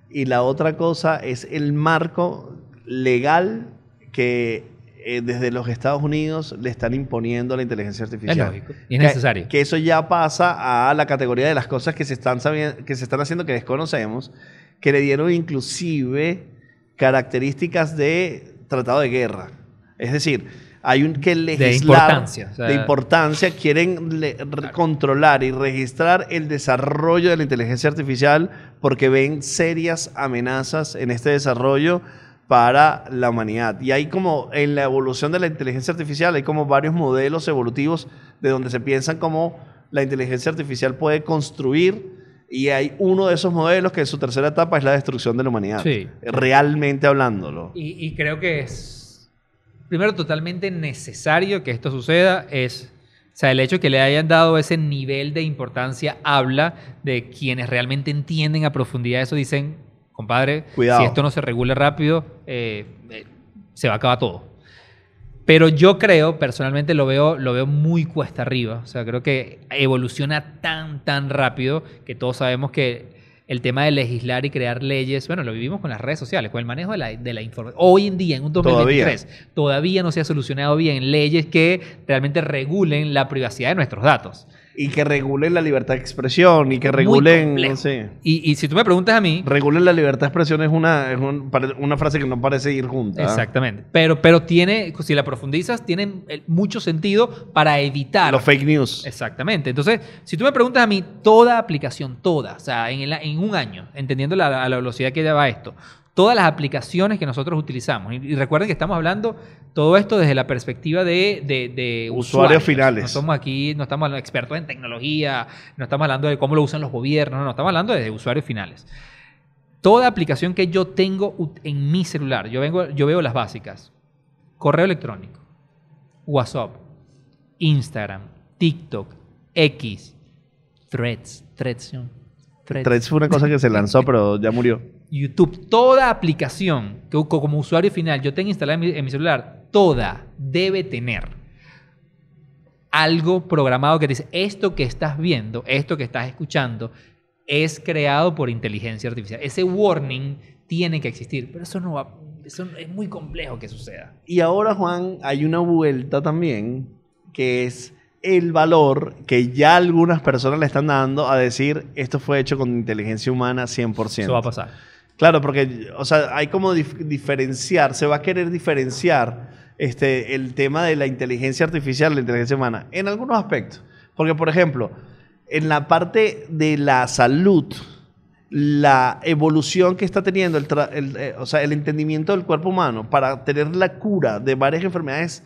Y la otra cosa es el marco legal que eh, desde los Estados Unidos le están imponiendo a la inteligencia artificial. Es lógico que, Que eso ya pasa a la categoría de las cosas que se están, que se están haciendo que desconocemos, que le dieron inclusive características de tratado de guerra. Es decir, hay un que legislar de importancia, de importancia quieren controlar y registrar el desarrollo de la inteligencia artificial porque ven serias amenazas en este desarrollo para la humanidad. Y hay como en la evolución de la inteligencia artificial, hay como varios modelos evolutivos de donde se piensan cómo la inteligencia artificial puede construir y hay uno de esos modelos que en su tercera etapa es la destrucción de la humanidad. Sí. Realmente hablándolo. Y, y creo que es primero, totalmente necesario que esto suceda. Es, o sea, el hecho que le hayan dado ese nivel de importancia habla de quienes realmente entienden a profundidad eso. Dicen, compadre, Cuidado. si esto no se regula rápido, eh, eh, se va a acabar todo. Pero yo creo, personalmente lo veo, lo veo muy cuesta arriba. O sea, creo que evoluciona tan, tan rápido que todos sabemos que el tema de legislar y crear leyes, bueno, lo vivimos con las redes sociales, con el manejo de la, de la información. Hoy en día, en un 2023, todavía. todavía. no se ha solucionado bien leyes que realmente regulen la privacidad de nuestros datos y que regulen la libertad de expresión y que regulen no sé. y, si tú me preguntas a mí regulen la libertad de expresión es una una frase que no parece ir junta ¿ah? exactamente pero pero tiene si la profundizas tiene eh, mucho sentido para evitar los fake news exactamente entonces si tú me preguntas a mí toda aplicación toda o sea en, en un año entendiendo la, la velocidad que lleva esto todas las aplicaciones que nosotros utilizamos. Y, recuerden que estamos hablando todo esto desde la perspectiva de, usuarios, finales. No somos aquí, no estamos expertos en tecnología, no estamos hablando de cómo lo usan los gobiernos, no, estamos hablando de usuarios finales. Toda aplicación que yo tengo en mi celular, yo, vengo, yo veo las básicas. Correo electrónico, WhatsApp, Instagram, TikTok, X, Threads, Threads. Threads. Threads fue una cosa que se lanzó, pero ya murió. YouTube, toda aplicación que como usuario final yo tenga instalada en mi, celular, toda debe tener algo programado que dice, esto que estás viendo, esto que estás escuchando, es creado por inteligencia artificial. Ese warning tiene que existir, pero eso no eso es muy complejo que suceda. Y ahora, Juan, hay una vuelta también que es el valor que ya algunas personas le están dando a decir esto fue hecho con inteligencia humana 100%. Eso va a pasar. Claro, porque, o sea, hay como diferenciar, se va a querer diferenciar este, el tema de la inteligencia artificial la inteligencia humana en algunos aspectos. Porque, por ejemplo, en la parte de la salud, la evolución que está teniendo el, eh, o sea, el entendimiento del cuerpo humano para tener la cura de varias enfermedades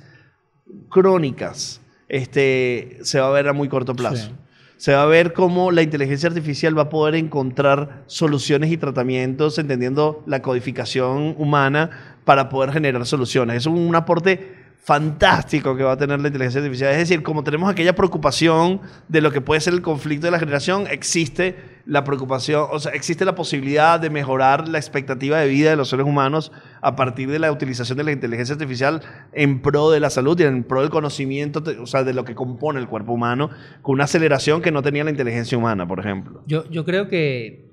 crónicas, este, se va a ver a muy corto plazo se va a ver cómo la inteligencia artificial va a poder encontrar soluciones y tratamientos, entendiendo la codificación humana para poder generar soluciones. Es un aporte fantástico que va a tener la inteligencia artificial. Es decir, como tenemos aquella preocupación de lo que puede ser el conflicto de la generación, existe la preocupación, o sea, existe la posibilidad de mejorar la expectativa de vida de los seres humanos a partir de la utilización de la inteligencia artificial en pro de la salud y en pro del conocimiento, o sea, de lo que compone el cuerpo humano, con una aceleración que no tenía la inteligencia humana, por ejemplo. Yo, yo creo que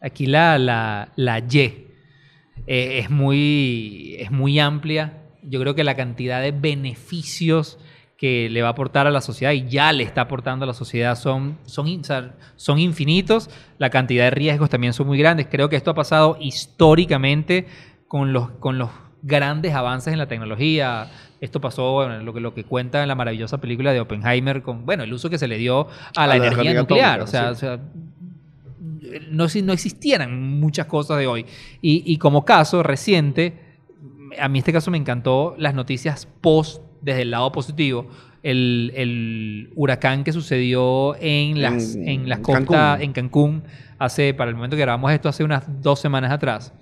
aquí la, la, la Y eh, es, muy, es muy amplia. Yo creo que la cantidad de beneficios que le va a aportar a la sociedad y ya le está aportando a la sociedad son, son, son infinitos, la cantidad de riesgos también son muy grandes. Creo que esto ha pasado históricamente con los, con los grandes avances en la tecnología. Esto pasó, en lo, que, lo que cuenta en la maravillosa película de Oppenheimer, con bueno, el uso que se le dio a, la, energía nuclear. o sea, no, no, existieran muchas cosas de hoy. Y, y como caso reciente, a mí este caso me encantó las noticias post desde el lado positivo, el, huracán que sucedió en las, en, las costas, en Cancún, hace, para el momento que grabamos esto, hace unas dos semanas atrás.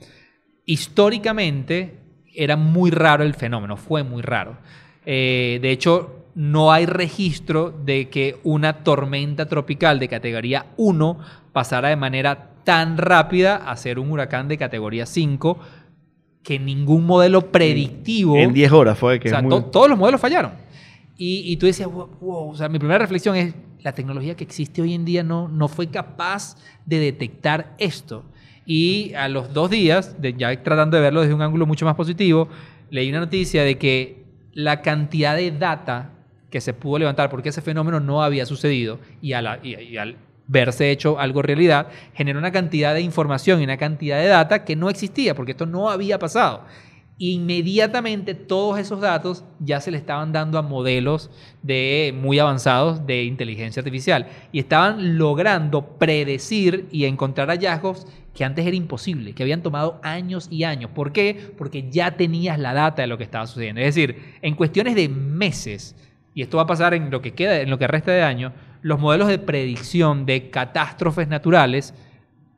Históricamente era muy raro el fenómeno, fue muy raro. Eh, de hecho, no hay registro de que una tormenta tropical de categoría 1 pasara de manera tan rápida a ser un huracán de categoría 5 que ningún modelo predictivo... En 10 horas fue que... O sea, todos los modelos fallaron. Y, tú decías, wow, o sea, mi primera reflexión es, la tecnología que existe hoy en día no, no fue capaz de detectar esto. Y a los dos días, ya tratando de verlo desde un ángulo mucho más positivo, leí una noticia de que la cantidad de data que se pudo levantar, porque ese fenómeno no había sucedido, y, a y al verse hecho algo realidad, generó una cantidad de información y una cantidad de data que no existía, porque esto no había pasado. Inmediatamente todos esos datos ya se le estaban dando a modelos de, muy avanzados de inteligencia artificial y estaban logrando predecir y encontrar hallazgos que antes era imposible, que habían tomado años y años. ¿Por qué? Porque ya tenías la data de lo que estaba sucediendo. Es decir, en cuestiones de meses, y esto va a pasar en lo que queda, en lo que resta de año, los modelos de predicción de catástrofes naturales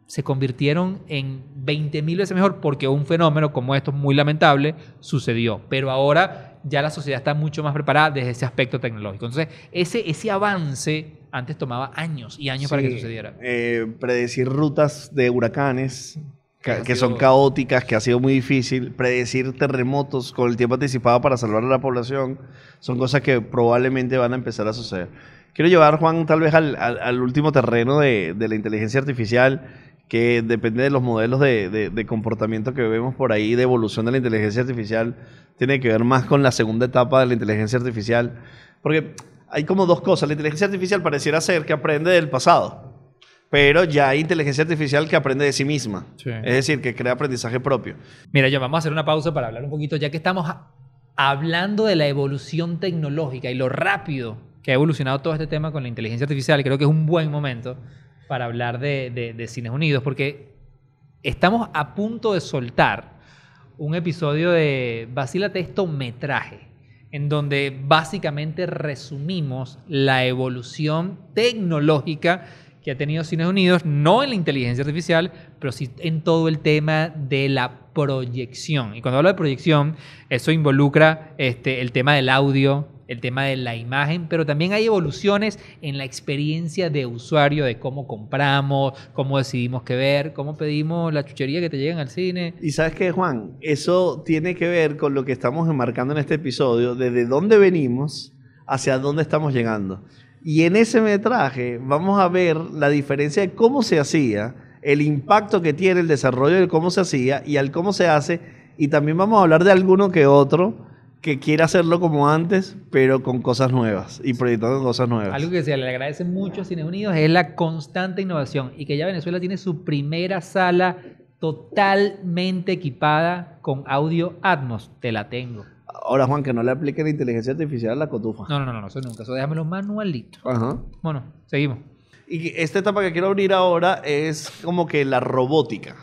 se convirtieron en 20.000 veces mejor porque un fenómeno como esto muy lamentable sucedió. Pero ahora ya la sociedad está mucho más preparada desde ese aspecto tecnológico. Entonces, ese, avance antes tomaba años y años para que sucediera. Eh, predecir rutas de huracanes que, son caóticas, que ha sido muy difícil, predecir terremotos con el tiempo anticipado para salvar a la población, son cosas que probablemente van a empezar a suceder quiero llevar, Juan, tal vez al, último terreno de, la inteligencia artificial, que depende de los modelos de, comportamiento que vemos por ahí, de evolución de la inteligencia artificial, tiene que ver más con la segunda etapa de la inteligencia artificial. Porque hay como dos cosas. La inteligencia artificial pareciera ser que aprende del pasado, pero ya hay inteligencia artificial que aprende de sí misma. Es decir, que crea aprendizaje propio. Mira, ya vamos a hacer una pausa para hablar un poquito, ya que estamos hablando de la evolución tecnológica y lo rápido que ha evolucionado todo este tema con la inteligencia artificial, creo que es un buen momento para hablar de, Cines Unidos, porque estamos a punto de soltar un episodio de Vacílate texto metraje, en donde básicamente resumimos la evolución tecnológica que ha tenido Cines Unidos, no en la inteligencia artificial, pero sí en todo el tema de la proyección. Y cuando hablo de proyección, eso involucra este, el tema del audio, el tema de la imagen, pero también hay evoluciones en la experiencia de usuario, de cómo compramos, cómo decidimos qué ver, cómo pedimos la chuchería que te lleguen al cine. Y sabes qué, Juan, eso tiene que ver con lo que estamos enmarcando en este episodio, desde dónde venimos hacia dónde estamos llegando. Y en ese metraje vamos a ver la diferencia de cómo se hacía, el impacto que tiene el desarrollo de cómo se hacía y al cómo se hace, y también vamos a hablar de alguno que otro que quiere hacerlo como antes, pero con cosas nuevas y proyectando cosas nuevas. Algo que se le agradece mucho a Cine Unidos es la constante innovación y que ya Venezuela tiene su primera sala totalmente equipada con audio Atmos. Te la tengo. Ahora, Juan, que no le aplique la inteligencia artificial a la cotufa. No, no, no, no, eso nunca. Eso déjamelo manualito. Ajá. Bueno, seguimos. Y esta etapa que quiero abrir ahora es como que la robótica.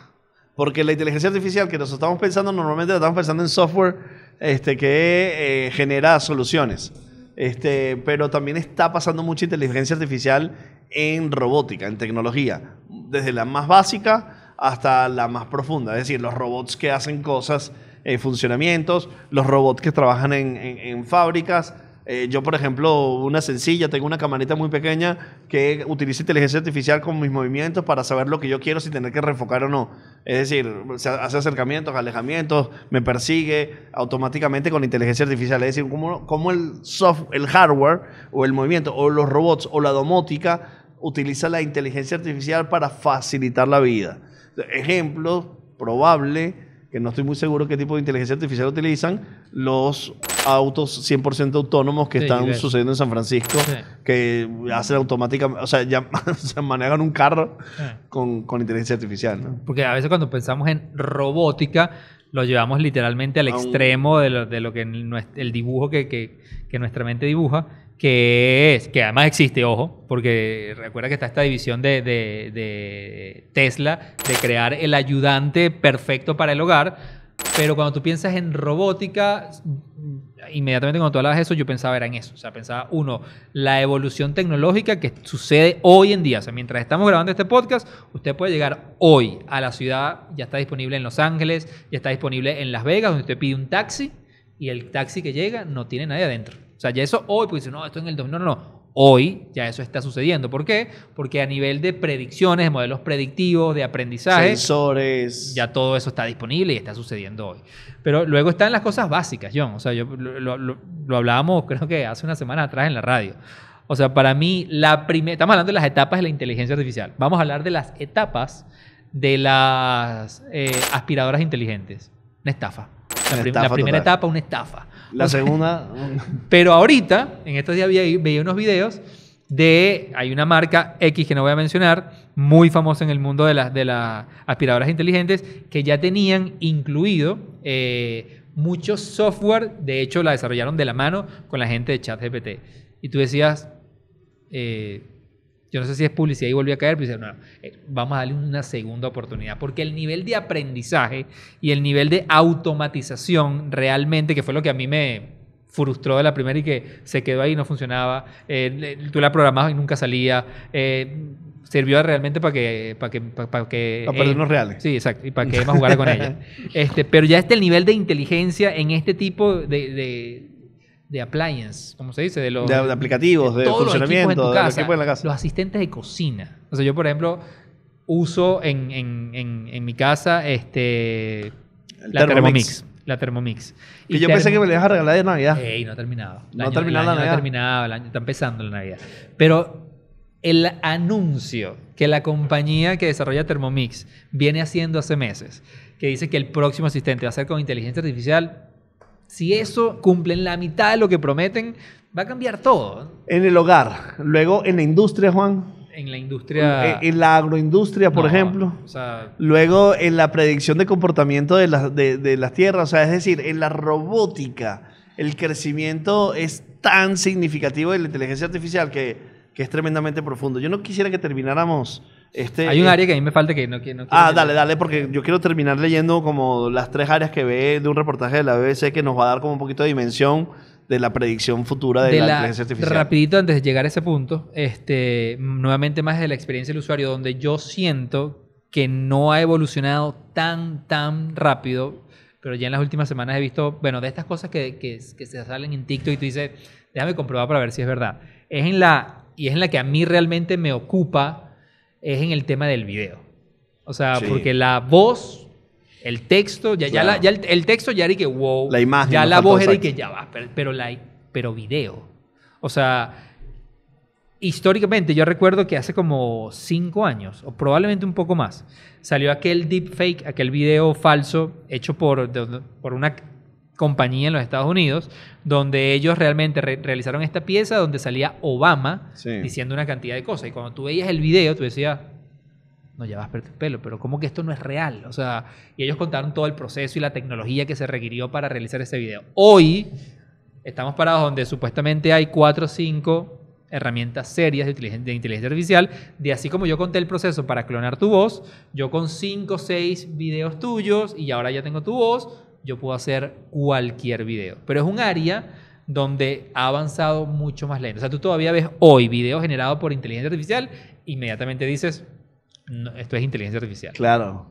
Porque la inteligencia artificial que nos estamos pensando, normalmente la estamos pensando en software este, que eh, genera soluciones. Este, pero también está pasando mucha inteligencia artificial en robótica, en tecnología, desde la más básica hasta la más profunda, es decir, los robots que hacen cosas, eh, funcionamientos, los robots que trabajan en fábricas, eh, yo, por ejemplo, una sencilla, tengo una camarita muy pequeña que utiliza inteligencia artificial con mis movimientos para saber lo que yo quiero, si tener que refocar o no. Es decir, hace acercamientos, alejamientos, me persigue automáticamente con inteligencia artificial. Es decir, como el software, el hardware o el movimiento o los robots o la domótica utiliza la inteligencia artificial para facilitar la vida. Ejemplo probable que no estoy muy seguro qué tipo de inteligencia artificial utilizan, los autos 100% autónomos que están sucediendo en San Francisco, que hacen automáticamente, o sea, se manejan un carro con, inteligencia artificial. Porque a veces cuando pensamos en robótica, lo llevamos literalmente al extremo de, lo, que el, dibujo que nuestra mente dibuja que es, que además existe, ojo, porque recuerda que está esta división de, Tesla de crear el ayudante perfecto para el hogar, pero cuando tú piensas en robótica, inmediatamente cuando tú hablabas de eso, yo pensaba era en eso. O sea, pensaba, uno, la evolución tecnológica que sucede hoy en día. O sea, mientras estamos grabando este podcast, usted puede llegar hoy a la ciudad, ya está disponible en Los Ángeles, ya está disponible en Las Vegas, donde usted pide un taxi y el taxi que llega no tiene nadie adentro. O sea, ya eso hoy, pues dicen, no, esto en el 2000, no, no, Hoy ya eso está sucediendo. ¿Por qué? Porque a nivel de predicciones, de modelos predictivos, de aprendizaje, sensores, ya todo eso está disponible y está sucediendo hoy. Pero luego están las cosas básicas, John. O sea, yo lo, hablábamos creo que hace una semana atrás en la radio. O sea, para mí, la primera, estamos hablando de las etapas de la inteligencia artificial. Vamos a hablar de las etapas de las eh, aspiradoras inteligentes. Una estafa. La, primera etapa, una estafa. La segunda. Pero ahorita, en estos días vi, veía unos videos de. Hay una marca X que no voy a mencionar, muy famosa en el mundo de las de las aspiradoras inteligentes, que ya tenían incluido eh, mucho software. De hecho, la desarrollaron de la mano con la gente de ChatGPT. Y tú decías. Eh, yo no sé si es publicidad y volvió a caer, pero no, eh, vamos a darle una segunda oportunidad, porque el nivel de aprendizaje y el nivel de automatización realmente, que fue lo que a mí me, frustró de la primera y que se quedó ahí y no funcionaba. Eh, tú la programabas y nunca salía. Eh, sirvió realmente para que para que para, reales sí exacto y para que más jugara con ella este pero ya este el nivel de inteligencia en este tipo de de appliance, como se dice, de los de, aplicativos, de, funcionamiento, los de los en la casa. Los asistentes de cocina. O sea, yo, por ejemplo, uso en, en, en, mi casa este, la Thermomix. La Thermomix. Y, yo pensé que me la ibas a regalar de Navidad. Ey, no ha terminado. no ha terminado la Navidad. No ha terminado, el año, está empezando la Navidad. Pero el anuncio que la compañía que desarrolla Thermomix viene haciendo hace meses, que dice que el próximo asistente va a ser con inteligencia artificial, si eso cumplen la mitad de lo que prometen, va a cambiar todo. ¿eh? En el hogar, luego en la industria, Juan. En la industria. Eh, en, la agroindustria, por ejemplo. luego en la predicción de comportamiento de, las tierras, o sea, es decir, en la robótica. El crecimiento es tan significativo de la inteligencia artificial que es tremendamente profundo. Yo no quisiera que termináramos este, Hay un eh, área que a mí me falta que no, quiero. Ah, dale, dale, porque yo quiero terminar leyendo como las tres áreas que ve de un reportaje de la BBC que nos va a dar como un poquito de dimensión de la predicción futura de, la, inteligencia artificial. Rapidito, antes de llegar a ese punto, este, nuevamente más de la experiencia del usuario, donde yo siento que no ha evolucionado tan, tan rápido, pero ya en las últimas semanas he visto, bueno, de estas cosas que, que, que se salen en TikTok y tú dices, déjame comprobar para ver si es verdad. Es en la, y es en la que a mí realmente me ocupa es en el tema del video. O sea, porque la voz, el texto, ya, ya, la, ya el, texto ya era que wow. La imagen. Ya la voz era y que ya va, pero, video. O sea, históricamente yo recuerdo que hace como cinco años, o probablemente un poco más, salió aquel deepfake, aquel video falso hecho por, por una compañía en los Estados Unidos, donde ellos realmente realizaron esta pieza donde salía Obama diciendo una cantidad de cosas. Y cuando tú veías el video, tú decías, no llevas pelo, pero ¿cómo que esto no es real? O sea, y ellos contaron todo el proceso y la tecnología que se requirió para realizar ese video. Hoy estamos parados donde supuestamente hay cuatro o cinco herramientas serias de inteligencia, de inteligencia, artificial, de así como yo conté el proceso para clonar tu voz, yo con cinco o seis videos tuyos y ahora ya tengo tu voz, yo puedo hacer cualquier video. Pero es un área donde ha avanzado mucho más lento. O sea, tú todavía ves hoy video generado por inteligencia artificial, inmediatamente dices, esto es inteligencia artificial. Claro.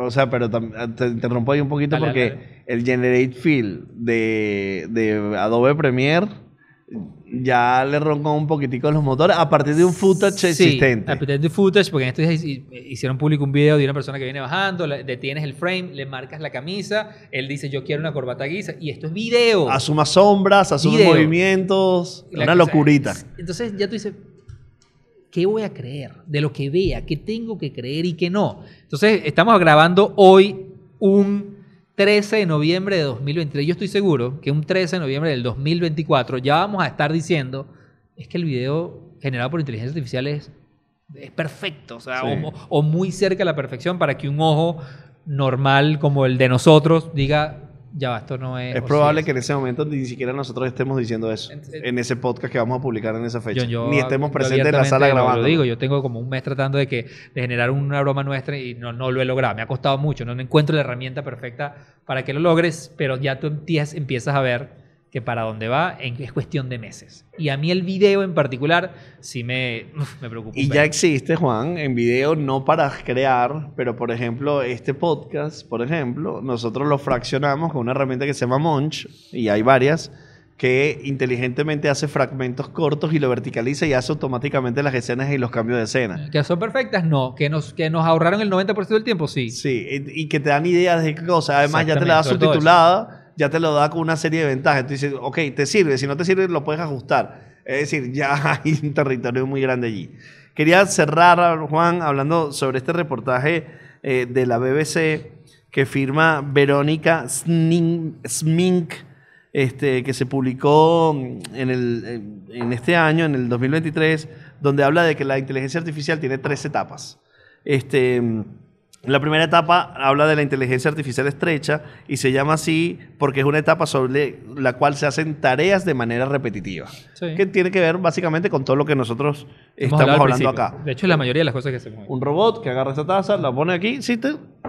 O sea, pero te interrumpo ahí un poquito porque el Generate Field de, de Adobe Premiere ya le roncó un poquitico los motores, a partir de un footage existente. A partir de un footage, porque en días hicieron público un video de una persona que viene bajando, detienes el frame, le marcas la camisa, él dice yo quiero una corbata guisa, y esto es video. Asuma sombras, asume movimientos, una locurita. Entonces ya tú dices, ¿qué voy a creer? De lo que vea, ¿qué tengo que creer y qué no? Entonces estamos grabando hoy un 13 de noviembre de 2023. Yo estoy seguro que un 13 de noviembre del 2024 ya vamos a estar diciendo, es que el video generado por inteligencia artificial es, perfecto, o, sea, o, muy cerca de la perfección para que un ojo normal como el de nosotros diga, ya esto no es... Es probable que en ese momento ni siquiera nosotros estemos diciendo eso. En, ese podcast que vamos a publicar en esa fecha. ni estemos presentes en la sala grabando. Lo digo, yo tengo como un mes tratando de, que, de generar una broma nuestra y no, no lo he logrado. Me ha costado mucho, no encuentro la herramienta perfecta para que lo logres, pero ya tú empiezas a ver que para dónde va es cuestión de meses. Y a mí el video en particular sí me, me preocupa. Y ya existe, Juan, en video no para crear, pero por ejemplo, este podcast, por ejemplo, nosotros lo fraccionamos con una herramienta que se llama Monch, y hay varias, que inteligentemente hace fragmentos cortos y lo verticaliza y hace automáticamente las escenas y los cambios de escena. Que son perfectas, no. Que nos, que nos ahorraron el 90% del tiempo, sí. Sí, y, que te dan ideas de cosas. Además, ya te la da subtitulada ya te lo da con una serie de ventajas. Entonces, ok, te sirve, si no te sirve, lo puedes ajustar. Es decir, ya hay un territorio muy grande allí. Quería cerrar, Juan, hablando sobre este reportaje eh, de la BBC que firma Verónica Smink, este, que se publicó en, el, en este año, en el 2023, donde habla de que la inteligencia artificial tiene tres etapas. Este, la primera etapa habla de la inteligencia artificial estrecha y se llama así porque es una etapa sobre la cual se hacen tareas de manera repetitiva. Que tiene que ver básicamente con todo lo que nosotros estamos hablando acá. De hecho, la mayoría de las cosas que hacemos. Un robot que agarra esa taza, la pone aquí, ¿sí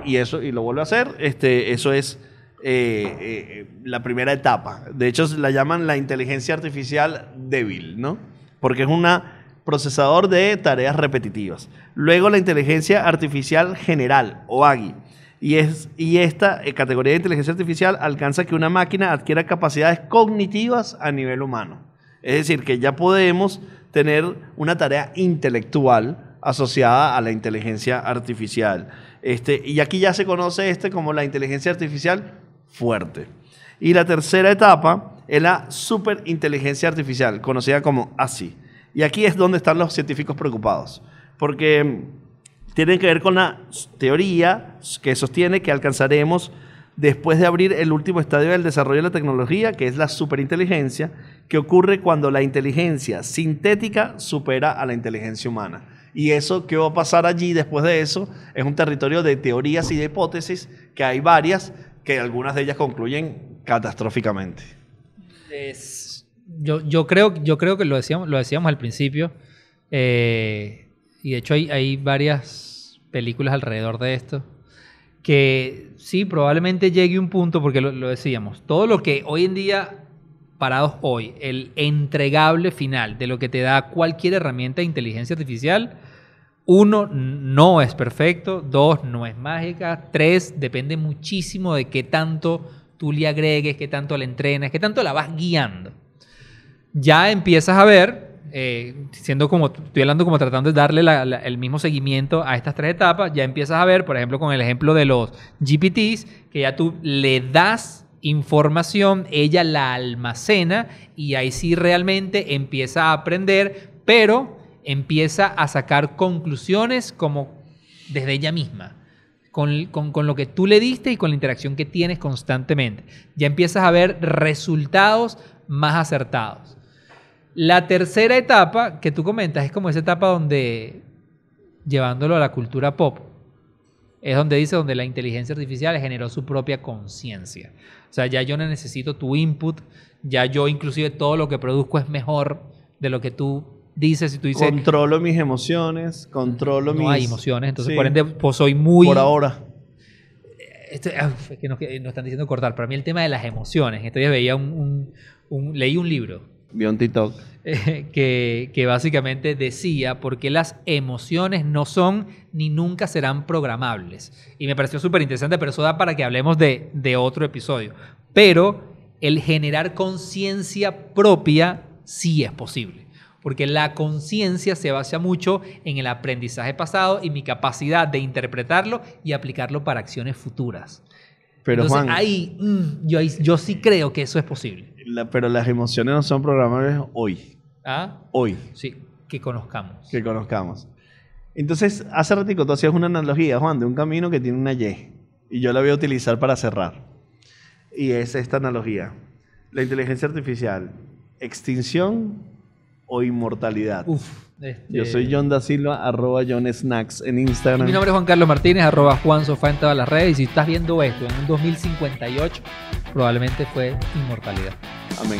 y eso y lo vuelve a hacer. Este, eso es eh, eh, la primera etapa. De hecho, la llaman la inteligencia artificial débil, ¿no? Porque es una procesador de tareas repetitivas. Luego la inteligencia artificial general o AGI. Y, esta eh, categoría de inteligencia artificial alcanza que una máquina adquiera capacidades cognitivas a nivel humano. Es decir, que ya podemos tener una tarea intelectual asociada a la inteligencia artificial. Este, y aquí ya se conoce este como la inteligencia artificial fuerte. Y la tercera etapa es la superinteligencia artificial, conocida como ASI y aquí es donde están los científicos preocupados, porque tienen que ver con la teoría que sostiene que alcanzaremos después de abrir el último estadio del desarrollo de la tecnología, que es la superinteligencia, que ocurre cuando la inteligencia sintética supera a la inteligencia humana. Y eso, ¿qué va a pasar allí después de eso? Es un territorio de teorías y de hipótesis, que hay varias, que algunas de ellas concluyen catastróficamente. Es yo, creo, que lo decíamos, al principio, eh, y de hecho hay, varias películas alrededor de esto, que sí, probablemente llegue un punto, porque lo, decíamos, todo lo que hoy en día, parados hoy, el entregable final de lo que te da cualquier herramienta de inteligencia artificial, uno, no es perfecto, dos, no es mágica, tres, depende muchísimo de qué tanto tú le agregues, qué tanto la entrenas, qué tanto la vas guiando ya empiezas a ver, eh, siendo como, estoy hablando como tratando de darle el mismo seguimiento a estas tres etapas, ya empiezas a ver, por ejemplo, con el ejemplo de los GPTs, que ya tú le das información, ella la almacena y ahí sí realmente empieza a aprender, pero empieza a sacar conclusiones como desde ella misma. con, lo que tú le diste y con la interacción que tienes constantemente. Ya empiezas a ver resultados más acertados. La tercera etapa que tú comentas es como esa etapa donde, llevándolo a la cultura pop, es donde dice donde la inteligencia artificial generó su propia conciencia. O sea, ya yo no necesito tu input, ya yo inclusive todo lo que produzco es mejor de lo que tú dices y tú dices... Controlo mis emociones, controlo mis... No hay emociones, entonces por ende pues, soy muy... Por ahora. Este, ah, es que nos, están diciendo cortar. Para mí el tema de las emociones. Entonces veía un leí un libro Vi un Que, básicamente decía porque las emociones no son ni nunca serán programables. Y me pareció súper interesante, pero eso da para que hablemos de, otro episodio. Pero el generar conciencia propia sí es posible porque la conciencia se basa mucho en el aprendizaje pasado y mi capacidad de interpretarlo y aplicarlo para acciones futuras. Pero Juan, mm, ahí, yo sí creo que eso es posible pero las emociones no son programables hoy. ¿Ah? Hoy. Sí, que conozcamos. Que conozcamos. Entonces, hace ratico tú hacías una analogía, Juan, de un camino que tiene una Y. Y yo la voy a utilizar para cerrar. Y es esta analogía. La inteligencia artificial, extinción o inmortalidad. Uf. Yo soy este, John Da Silva, arroba John Snacks en Instagram. mi nombre es Juan Carlos Martínez, arroba Juan Sofá en todas las redes. Y si estás viendo esto en un 2058, probablemente fue inmortalidad. Amén.